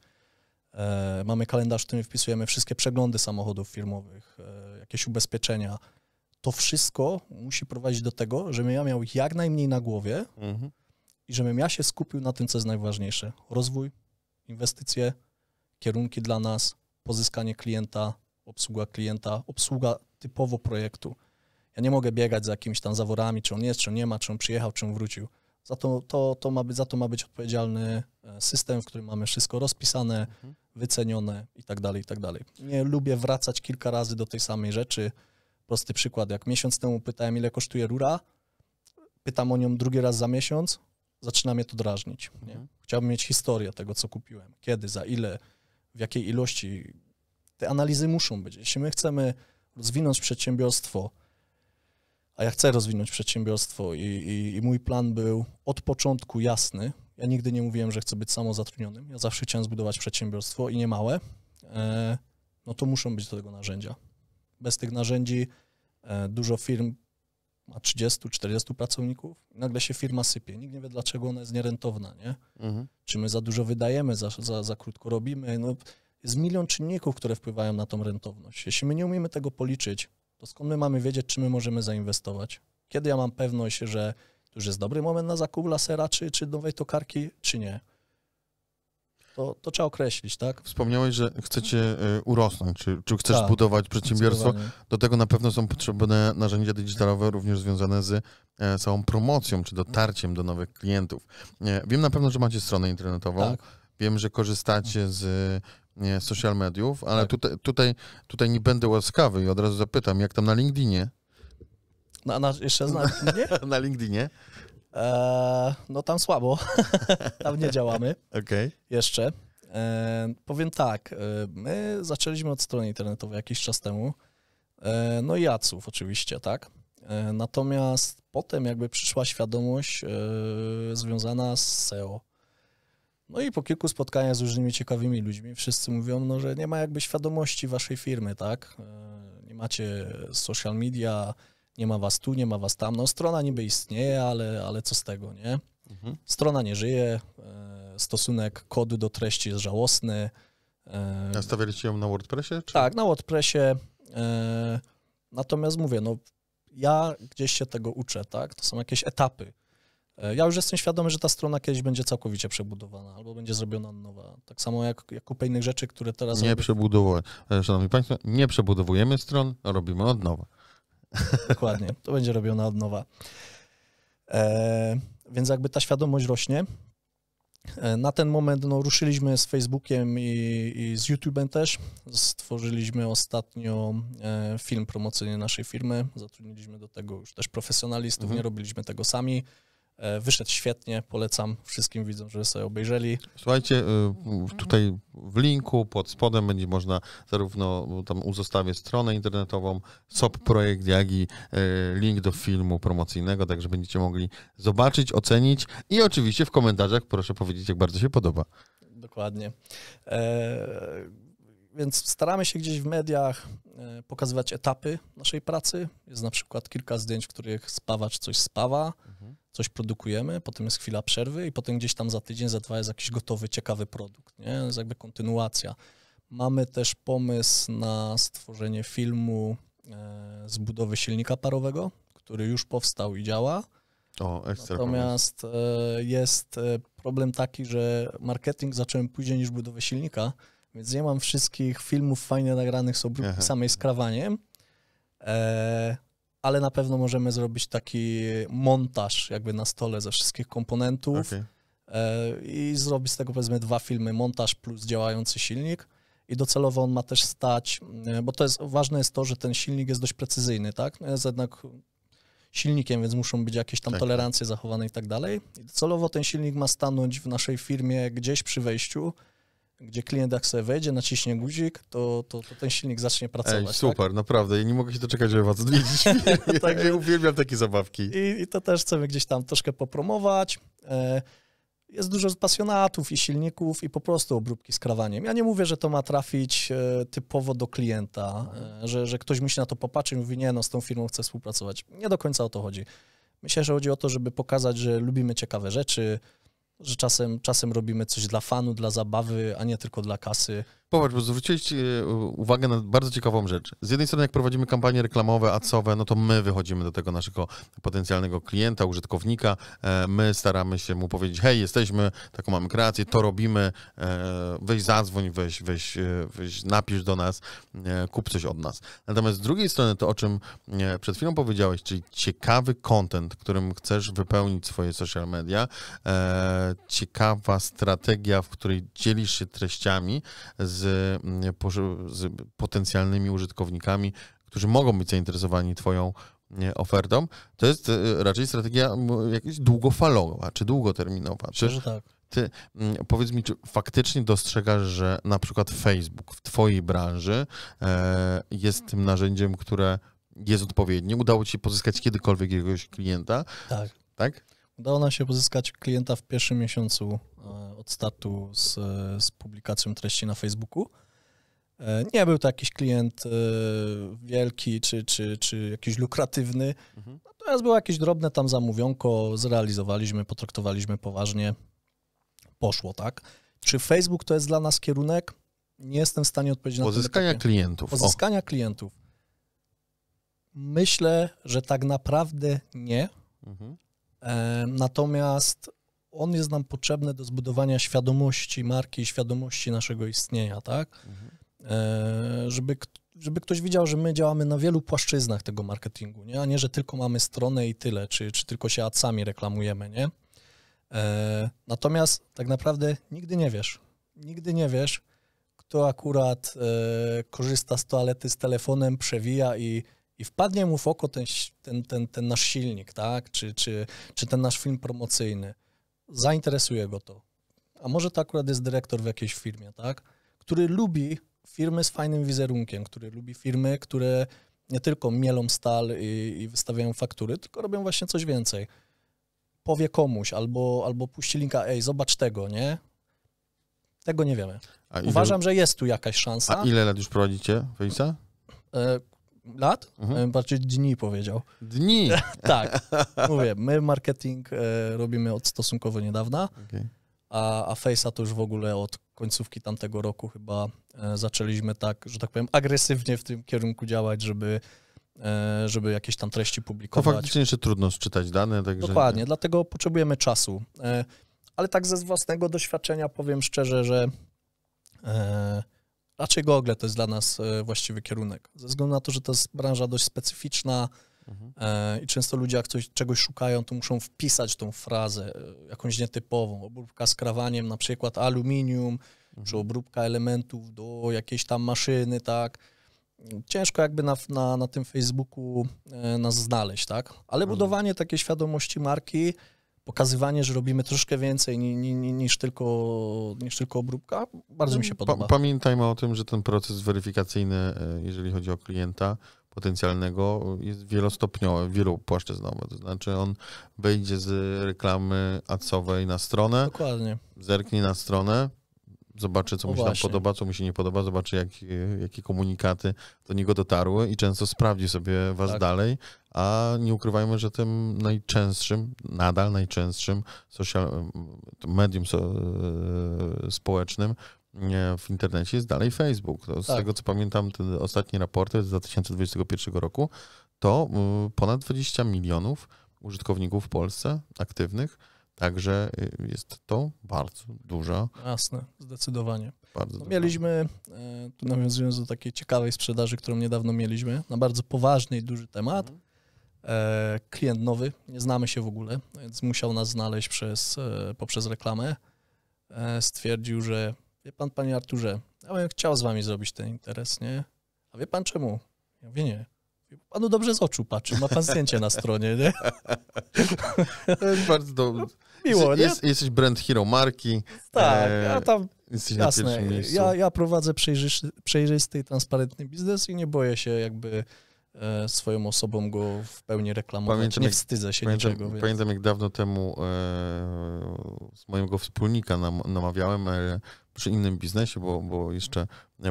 E, mamy kalendarz, w którym wpisujemy wszystkie przeglądy samochodów firmowych, e, jakieś ubezpieczenia, to wszystko musi prowadzić do tego, żebym ja miał jak najmniej na głowie mhm. i żebym ja się skupił na tym, co jest najważniejsze. Rozwój, inwestycje, kierunki dla nas, pozyskanie klienta, obsługa klienta, obsługa typowo projektu. Ja nie mogę biegać za jakimiś tam zaworami, czy on jest, czy on nie ma, czy on przyjechał, czy on wrócił. Za to, to, to ma być, za to ma być odpowiedzialny e, system, w którym mamy wszystko rozpisane, mhm. wycenione i tak dalej, i tak dalej. Nie lubię wracać kilka razy do tej samej rzeczy, Prosty przykład, jak miesiąc temu pytałem, ile kosztuje rura, pytam o nią drugi raz za miesiąc, zaczyna mnie to drażnić. Nie? Mhm. Chciałbym mieć historię tego, co kupiłem, kiedy, za ile, w jakiej ilości. Te analizy muszą być. Jeśli my chcemy rozwinąć przedsiębiorstwo, a ja chcę rozwinąć przedsiębiorstwo i, i, i, mój plan był od początku jasny. Ja nigdy nie mówiłem, że chcę być samozatrudnionym. Ja zawsze chciałem zbudować przedsiębiorstwo i nie małe. E, no to muszą być do tego narzędzia bez tych narzędzi e, dużo firm ma 30-40 pracowników, nagle się firma sypie. Nikt nie wie, dlaczego ona jest nierentowna, nie? Mhm. Czy my za dużo wydajemy, za, za, za krótko robimy. No, jest milion czynników, które wpływają na tą rentowność. Jeśli my nie umiemy tego policzyć, to skąd my mamy wiedzieć, czy my możemy zainwestować? Kiedy ja mam pewność, że to już jest dobry moment na zakup lasera, czy, czy nowej tokarki, czy nie? to, to trzeba określić, tak? Wspomniałeś, że chcecie y, urosnąć, czy, czy chcesz tak, budować przedsiębiorstwo. Do tego na pewno są potrzebne narzędzia digitalowe, również związane z e, całą promocją, czy dotarciem do nowych klientów. E, wiem na pewno, że macie stronę internetową. Tak. Wiem, że korzystacie z e, social mediów, ale tak. tutaj, tutaj, tutaj nie będę łaskawy i od razu zapytam, jak tam na LinkedInie? Na, na, jeszcze na LinkedInie? na LinkedInie. Eee, no tam słabo, tam nie działamy. Okay. Jeszcze. E, powiem tak, eee, my zaczęliśmy od strony internetowej jakiś czas temu, e, no i adsów oczywiście, tak? natomiast potem jakby przyszła świadomość związana z SEO. No i po kilku spotkaniach z różnymi ciekawymi ludźmi wszyscy mówią, no, że nie ma jakby świadomości waszej firmy, tak? Nie macie social media, nie ma was tu, nie ma was tam. No strona niby istnieje, ale, ale co z tego, nie? Mhm. Strona nie żyje, e, stosunek kodu do treści jest żałosny. E, stawialiście ją na WordPressie? Czy? Tak, na WordPressie. E, natomiast mówię, no ja gdzieś się tego uczę, tak? To są jakieś etapy. Ja już jestem świadomy, że ta strona kiedyś będzie całkowicie przebudowana albo będzie zrobiona nowa. Tak samo jak, jak kupę innych rzeczy, które teraz. Nie robię... przebudowujemy. Szanowni Państwo, nie przebudowujemy stron, robimy od nowa. Dokładnie. To będzie robione od nowa. E, więc jakby ta świadomość rośnie. E, na ten moment no, ruszyliśmy z Facebookiem i, i z YouTube'em też. Stworzyliśmy ostatnio e, film promocyjny naszej firmy. Zatrudniliśmy do tego już też profesjonalistów, mhm. nie robiliśmy tego sami. E, wyszedł świetnie, polecam wszystkim widzom, żeby sobie obejrzeli. Słuchajcie, e, mhm. tutaj w linku pod spodem będzie można zarówno tam uzostawię stronę internetową, SOP Projekt, jak i e, link do filmu promocyjnego, także będziecie mogli zobaczyć, ocenić i oczywiście w komentarzach proszę powiedzieć, jak bardzo się podoba. Dokładnie. więc staramy się gdzieś w mediach pokazywać etapy naszej pracy. Jest na przykład kilka zdjęć, w których spawacz coś spawa, mhm coś produkujemy, potem jest chwila przerwy i potem gdzieś tam za tydzień, za dwa jest jakiś gotowy, ciekawy produkt. Nie? To jest jakby kontynuacja. Mamy też pomysł na stworzenie filmu e, z budowy silnika parowego, który już powstał i działa. O, Natomiast e, jest e, problem taki, że marketing zacząłem później niż budowę silnika, więc nie mam wszystkich filmów fajnie nagranych z samej skrawaniem ale na pewno możemy zrobić taki montaż jakby na stole ze wszystkich komponentów okay. E, i zrobić z tego powiedzmy dwa filmy, montaż plus działający silnik i docelowo on ma też stać, e, bo to jest, ważne jest to, że ten silnik jest dość precyzyjny, tak? No jest jednak silnikiem, więc muszą być jakieś tam tak. tolerancje zachowane i tak dalej. I docelowo ten silnik ma stanąć w naszej firmie gdzieś przy wejściu, gdzie klient jak sobie wejdzie, naciśnie guzik, to, to, to ten silnik zacznie pracować. Ej, tak? super, tak? naprawdę. Ja nie mogę się doczekać, żeby was odwiedzić. Także ja uwielbiam takie zabawki. I, I, to też chcemy gdzieś tam troszkę popromować. E, jest dużo pasjonatów i silników i po prostu obróbki z krawaniem. Ja nie mówię, że to ma trafić e, typowo do klienta, e, że, że ktoś musi na to popatrzeć i mówi, nie no, z tą firmą chcę współpracować. Nie do końca o to chodzi. Myślę, że chodzi o to, żeby pokazać, że lubimy ciekawe rzeczy, że czasem, czasem robimy coś dla fanu, dla zabawy, a nie tylko dla kasy, Popatrz, bo zwróciliście uwagę na bardzo ciekawą rzecz. Z jednej strony, jak prowadzimy kampanie reklamowe, acowe, no to my wychodzimy do tego naszego potencjalnego klienta, użytkownika. E, my staramy się mu powiedzieć, hej, jesteśmy, taką mamy kreację, to robimy, e, weź zadzwoń, weź, weź, e, weź napisz do nas, kup coś od nas. Natomiast z drugiej strony, to o czym przed chwilą powiedziałeś, czyli ciekawy content, którym chcesz wypełnić swoje social media, ciekawa strategia, w której dzielisz się treściami z z, mm, z potencjalnymi użytkownikami, którzy mogą być zainteresowani Twoją ofertą, to jest e, raczej strategia jakaś długofalowa czy długoterminowa. Myślę, że tak. Ty mm, powiedz mi, czy faktycznie dostrzegasz, że na przykład Facebook w Twojej branży e, jest tym narzędziem, które jest odpowiednie? Udało Ci się pozyskać kiedykolwiek jakiegoś klienta? Tak. Tak? Udało nam się pozyskać klienta w pierwszym miesiącu e, od startu z, e, z publikacją treści na Facebooku. E, nie był to jakiś klient wielki czy, czy, czy jakiś lukratywny, mhm. natomiast było jakieś drobne tam zamówionko, zrealizowaliśmy, potraktowaliśmy poważnie, poszło, tak? Czy Facebook to jest dla nas kierunek? Nie jestem w stanie odpowiedzieć na to. Pozyskania klientów. Pozyskania o. klientów. Myślę, że tak naprawdę nie. Mhm. E, natomiast on jest nam potrzebny do zbudowania świadomości marki, świadomości naszego istnienia, tak? Mhm. E, żeby, żeby ktoś widział, że my działamy na wielu płaszczyznach tego marketingu, nie? a nie, że tylko mamy stronę i tyle, czy, czy tylko się adsami reklamujemy, nie? E, natomiast tak naprawdę nigdy nie wiesz. Nigdy nie wiesz, kto akurat korzysta z toalety z telefonem, przewija i i wpadnie mu w oko ten, ten, ten, ten nasz silnik, tak? Czy, czy, czy ten nasz film promocyjny. Zainteresuje go to. A może to akurat jest dyrektor w jakiejś firmie, tak? Który lubi firmy z fajnym wizerunkiem, który lubi firmy, które nie tylko mielą stal i, i wystawiają faktury, tylko robią właśnie coś więcej. Powie komuś albo, albo puści linka, ej, zobacz tego, nie? Tego nie wiemy. Ile, Uważam, że jest tu jakaś szansa. A ile lat już prowadzicie Felixa? E, lat, mhm. bardziej dni powiedział. Dni? tak. Mówię, my marketing e, robimy od stosunkowo niedawna, okay. a, a Face'a to już w ogóle od końcówki tamtego roku chyba e, zaczęliśmy tak, że tak powiem, agresywnie w tym kierunku działać, żeby e, żeby jakieś tam treści publikować. To faktycznie jeszcze trudno czytać dane. Także... Dokładnie, dlatego potrzebujemy czasu. Ale tak ze własnego doświadczenia powiem szczerze, że raczej Google to jest dla nas e, właściwy kierunek. Ze względu na to, że to jest branża dość specyficzna mhm. E, i często ludzie jak coś, czegoś szukają, to muszą wpisać tą frazę e, jakąś nietypową. Obróbka z krawaniem na przykład aluminium, mhm. czy obróbka elementów do jakiejś tam maszyny, tak ciężko jakby na, na, na tym Facebooku nas znaleźć, tak? Ale mhm. budowanie takiej świadomości marki pokazywanie, że robimy troszkę więcej niż, tylko, niż tylko obróbka, bardzo mi się podoba. Pamiętajmy o tym, że ten proces weryfikacyjny, e, jeżeli chodzi o klienta, potencjalnego jest wielostopniowy, wielu płaszczyznowy. To znaczy on wejdzie z reklamy adsowej na stronę, Dokładnie. zerknie na stronę, zobaczy, co no mu się tam podoba, co mu się nie podoba, zobaczy, jak, jakie komunikaty do niego dotarły i często sprawdzi sobie was tak. dalej, a nie ukrywajmy, że tym najczęstszym, nadal najczęstszym social, medium so, e, społecznym e, w internecie jest dalej Facebook. Z tak. tego, co pamiętam, te ostatnie raporty z 2021 roku, to e, ponad 20 milionów użytkowników w Polsce aktywnych, Także y, jest to bardzo duża. Jasne, zdecydowanie. Bardzo no, mieliśmy, e, tu nawiązując do takiej ciekawej sprzedaży, którą niedawno mieliśmy, na bardzo poważny i duży temat. Mhm. E, klient nowy, nie znamy się w ogóle, więc musiał nas znaleźć przez, e, poprzez reklamę. Stwierdził, że wie pan, panie Arturze, ja bym chciał z wami zrobić ten interes, nie? A wie pan czemu? Ja mówię, nie. Panu dobrze z oczu patrzy, ma pan zdjęcie na stronie, nie? To jest bardzo no, Miło, nie? Jest, jesteś brand hero marki. Tak, ja e, tam, jesteś jasne, ja, ja prowadzę przejrzysty, przejrzysty i transparentny biznes i nie boję się jakby e, swoją osobą go w pełni reklamować. Pamiętam, nie wstydzę się pamiętam, niczego. Więc. Pamiętam, jak dawno temu e, z mojego wspólnika nam, namawiałem e, przy innym biznesie, bo, bo jeszcze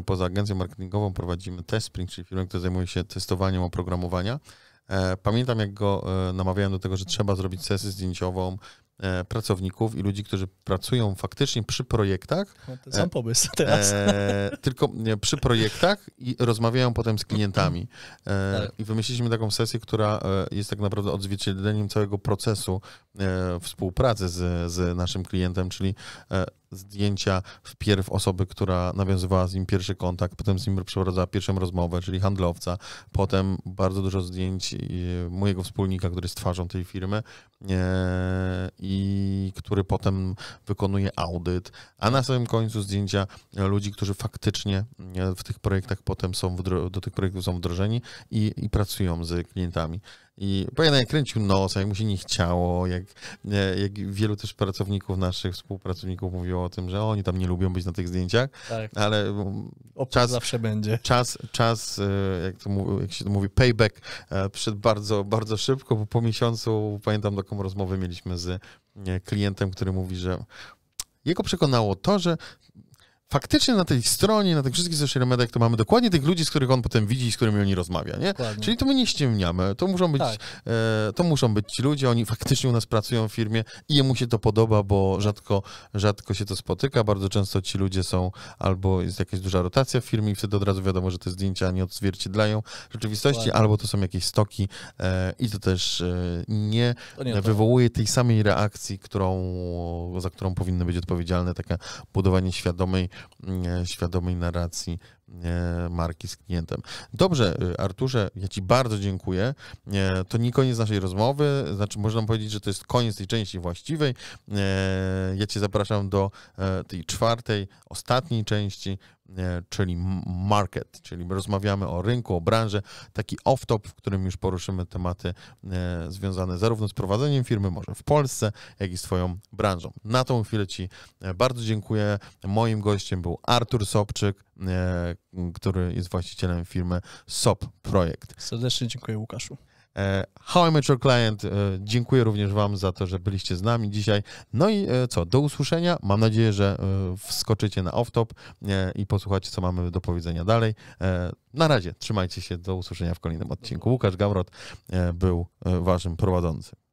poza agencją marketingową prowadzimy Testspring, czyli firmę, która zajmuje się testowaniem oprogramowania. E, pamiętam, jak go e, namawiałem do tego, że trzeba zrobić sesję zdjęciową, E, pracowników i ludzi, którzy pracują faktycznie przy projektach. No to sam e, pomysł teraz. E, tylko przy projektach i rozmawiają potem z klientami. E, tak. I wymyśliliśmy taką sesję, która e, jest tak naprawdę odzwierciedleniem całego procesu e, współpracy z, z naszym klientem, czyli zdjęcia wpierw osoby, która nawiązywała z nim pierwszy kontakt, potem z nim przeprowadzała pierwszą rozmowę, czyli handlowca, potem bardzo dużo zdjęć mojego wspólnika, który jest twarzą tej firmy i który potem wykonuje audyt, a na samym końcu zdjęcia ludzi, którzy faktycznie e, w tych projektach potem są, do tych projektów są wdrożeni i, i pracują z klientami. I pamiętam, jak kręcił nosa, jak mu się nie chciało, jak, e, jak wielu też pracowników naszych, współpracowników mówiło o tym, że oni tam nie lubią być na tych zdjęciach, tak. ale mm, czas zawsze będzie. Czas, czas e, jak, to, mówi, jak się to mówi, payback e, przyszedł bardzo, bardzo szybko, bo po miesiącu pamiętam taką rozmowę mieliśmy z klientem, który mówi, że jego przekonało to, że faktycznie na tej stronie, na tych wszystkich social mediach, to mamy dokładnie tych ludzi, z których on potem widzi i z którymi oni rozmawia, nie? Dokładnie. Czyli to my nie ściemniamy, to muszą być, tak. e, to muszą być ci ludzie, oni faktycznie u nas pracują w firmie i jemu się to podoba, bo rzadko, rzadko się to spotyka, bardzo często ci ludzie są, albo jest jakaś duża rotacja w firmie i wtedy od razu wiadomo, że te zdjęcia nie odzwierciedlają rzeczywistości, Dokładnie. albo to są jakieś stoki e, i to też e, nie, to nie wywołuje tej samej reakcji, którą, za którą powinny być odpowiedzialne, takie budowanie świadomej E, świadomej narracji e, marki z klientem. Dobrze, e, Arturze, ja Ci bardzo dziękuję. To nie koniec naszej rozmowy, znaczy można powiedzieć, że to jest koniec tej części właściwej. Ja Cię zapraszam do tej czwartej, ostatniej części E, czyli market, czyli rozmawiamy o rynku, o branży, taki off-top, w którym już poruszymy tematy e, związane zarówno z prowadzeniem firmy, może w Polsce, jak i swoją branżą. Na tą chwilę Ci e, bardzo dziękuję. Moim gościem był Artur Sobczyk, który jest właścicielem firmy SOP Projekt. Serdecznie dziękuję Łukaszu. E, How I Met Your Client. E, dziękuję również Wam za to, że byliście z nami dzisiaj. No i e, co, do usłyszenia. Mam nadzieję, że wskoczycie na off-top i posłuchacie, co mamy do powiedzenia dalej. Na razie, trzymajcie się. Do usłyszenia w kolejnym odcinku. Łukasz Gamrot był Waszym prowadzącym.